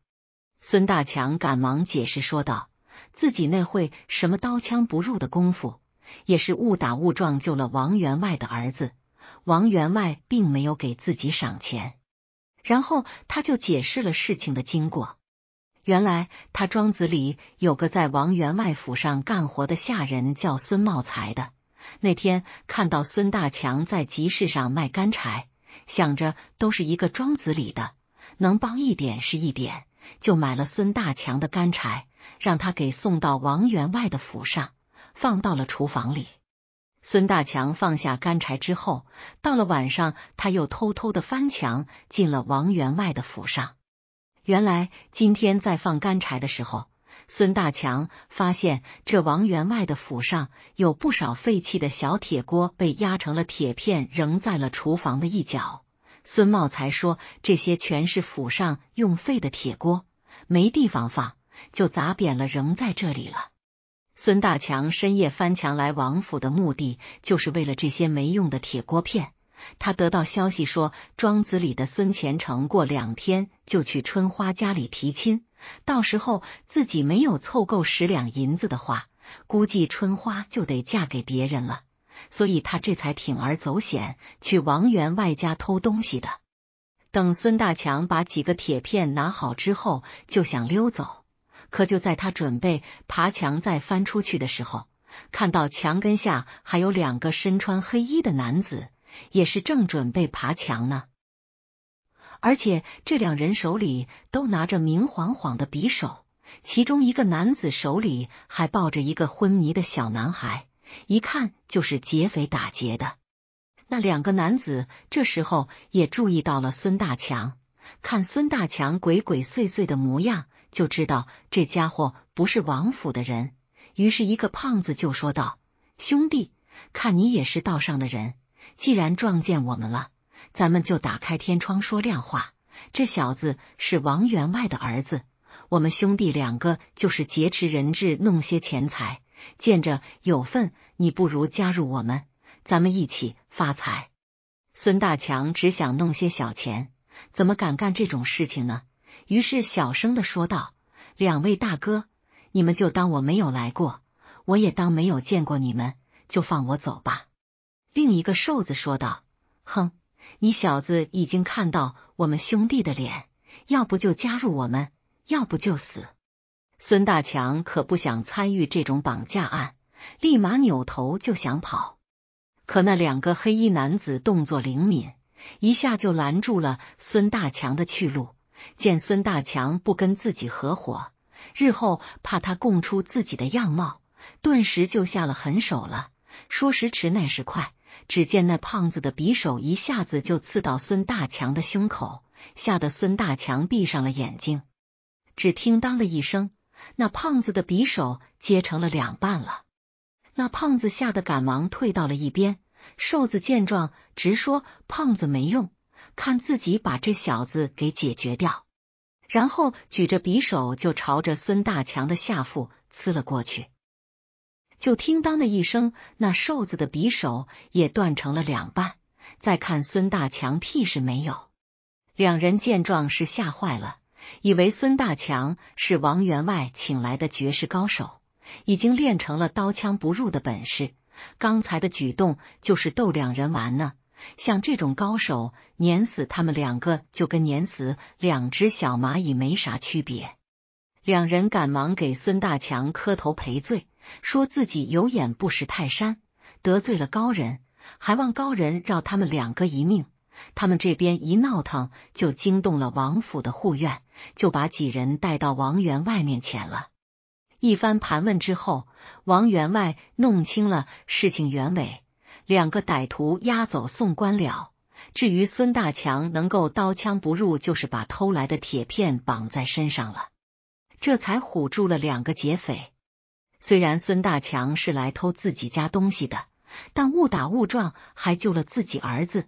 孙大强赶忙解释说道：“自己那会什么刀枪不入的功夫，也是误打误撞救了王员外的儿子，王员外并没有给自己赏钱。”然后他就解释了事情的经过。原来他庄子里有个在王员外府上干活的下人，叫孙茂才的。那天看到孙大强在集市上卖干柴，想着都是一个庄子里的，能帮一点是一点，就买了孙大强的干柴，让他给送到王员外的府上，放到了厨房里。孙大强放下干柴之后，到了晚上，他又偷偷的翻墙进了王员外的府上。原来今天在放干柴的时候，孙大强发现这王员外的府上有不少废弃的小铁锅，被压成了铁片，扔在了厨房的一角。孙茂才说，这些全是府上用废的铁锅，没地方放，就砸扁了，扔在这里了。孙大强深夜翻墙来王府的目的，就是为了这些没用的铁锅片。他得到消息说，庄子里的孙虔诚过两天就去春花家里提亲，到时候自己没有凑够十两银子的话，估计春花就得嫁给别人了。所以他这才铤而走险去王员外家偷东西的。等孙大强把几个铁片拿好之后，就想溜走。可就在他准备爬墙再翻出去的时候，看到墙根下还有两个身穿黑衣的男子，也是正准备爬墙呢。而且这两人手里都拿着明晃晃的匕首，其中一个男子手里还抱着一个昏迷的小男孩，一看就是劫匪打劫的。那两个男子这时候也注意到了孙大强，看孙大强鬼鬼祟祟的模样。就知道这家伙不是王府的人，于是，一个胖子就说道：“兄弟，看你也是道上的人，既然撞见我们了，咱们就打开天窗说亮话。这小子是王员外的儿子，我们兄弟两个就是劫持人质，弄些钱财，见着有份，你不如加入我们，咱们一起发财。”孙大强只想弄些小钱，怎么敢干这种事情呢？于是小声的说道：“两位大哥，你们就当我没有来过，我也当没有见过你们，就放我走吧。”另一个瘦子说道：“哼，你小子已经看到我们兄弟的脸，要不就加入我们，要不就死。”孙大强可不想参与这种绑架案，立马扭头就想跑，可那两个黑衣男子动作灵敏，一下就拦住了孙大强的去路。见孙大强不跟自己合伙，日后怕他供出自己的样貌，顿时就下了狠手了。说时迟，那时快，只见那胖子的匕首一下子就刺到孙大强的胸口，吓得孙大强闭上了眼睛。只听当的一声，那胖子的匕首接成了两半了。那胖子吓得赶忙退到了一边。瘦子见状，直说胖子没用。看自己把这小子给解决掉，然后举着匕首就朝着孙大强的下腹刺了过去，就听当的一声，那瘦子的匕首也断成了两半。再看孙大强屁事没有，两人见状是吓坏了，以为孙大强是王员外请来的绝世高手，已经练成了刀枪不入的本事，刚才的举动就是逗两人玩呢。像这种高手，碾死他们两个就跟碾死两只小蚂蚁没啥区别。两人赶忙给孙大强磕头赔罪，说自己有眼不识泰山，得罪了高人，还望高人饶他们两个一命。他们这边一闹腾，就惊动了王府的护院，就把几人带到王员外面前了。一番盘问之后，王员外弄清了事情原委。两个歹徒押走送官了。至于孙大强能够刀枪不入，就是把偷来的铁片绑在身上了，这才唬住了两个劫匪。虽然孙大强是来偷自己家东西的，但误打误撞还救了自己儿子。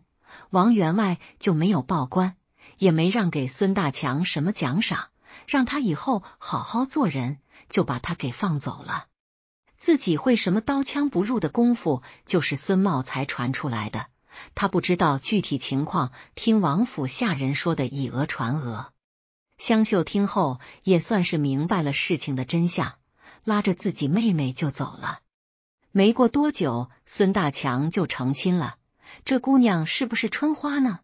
王员外就没有报官，也没让给孙大强什么奖赏，让他以后好好做人，就把他给放走了。自己会什么刀枪不入的功夫，就是孙茂才传出来的。他不知道具体情况，听王府下人说的以讹传讹。香秀听后也算是明白了事情的真相，拉着自己妹妹就走了。没过多久，孙大强就成亲了。这姑娘是不是春花呢？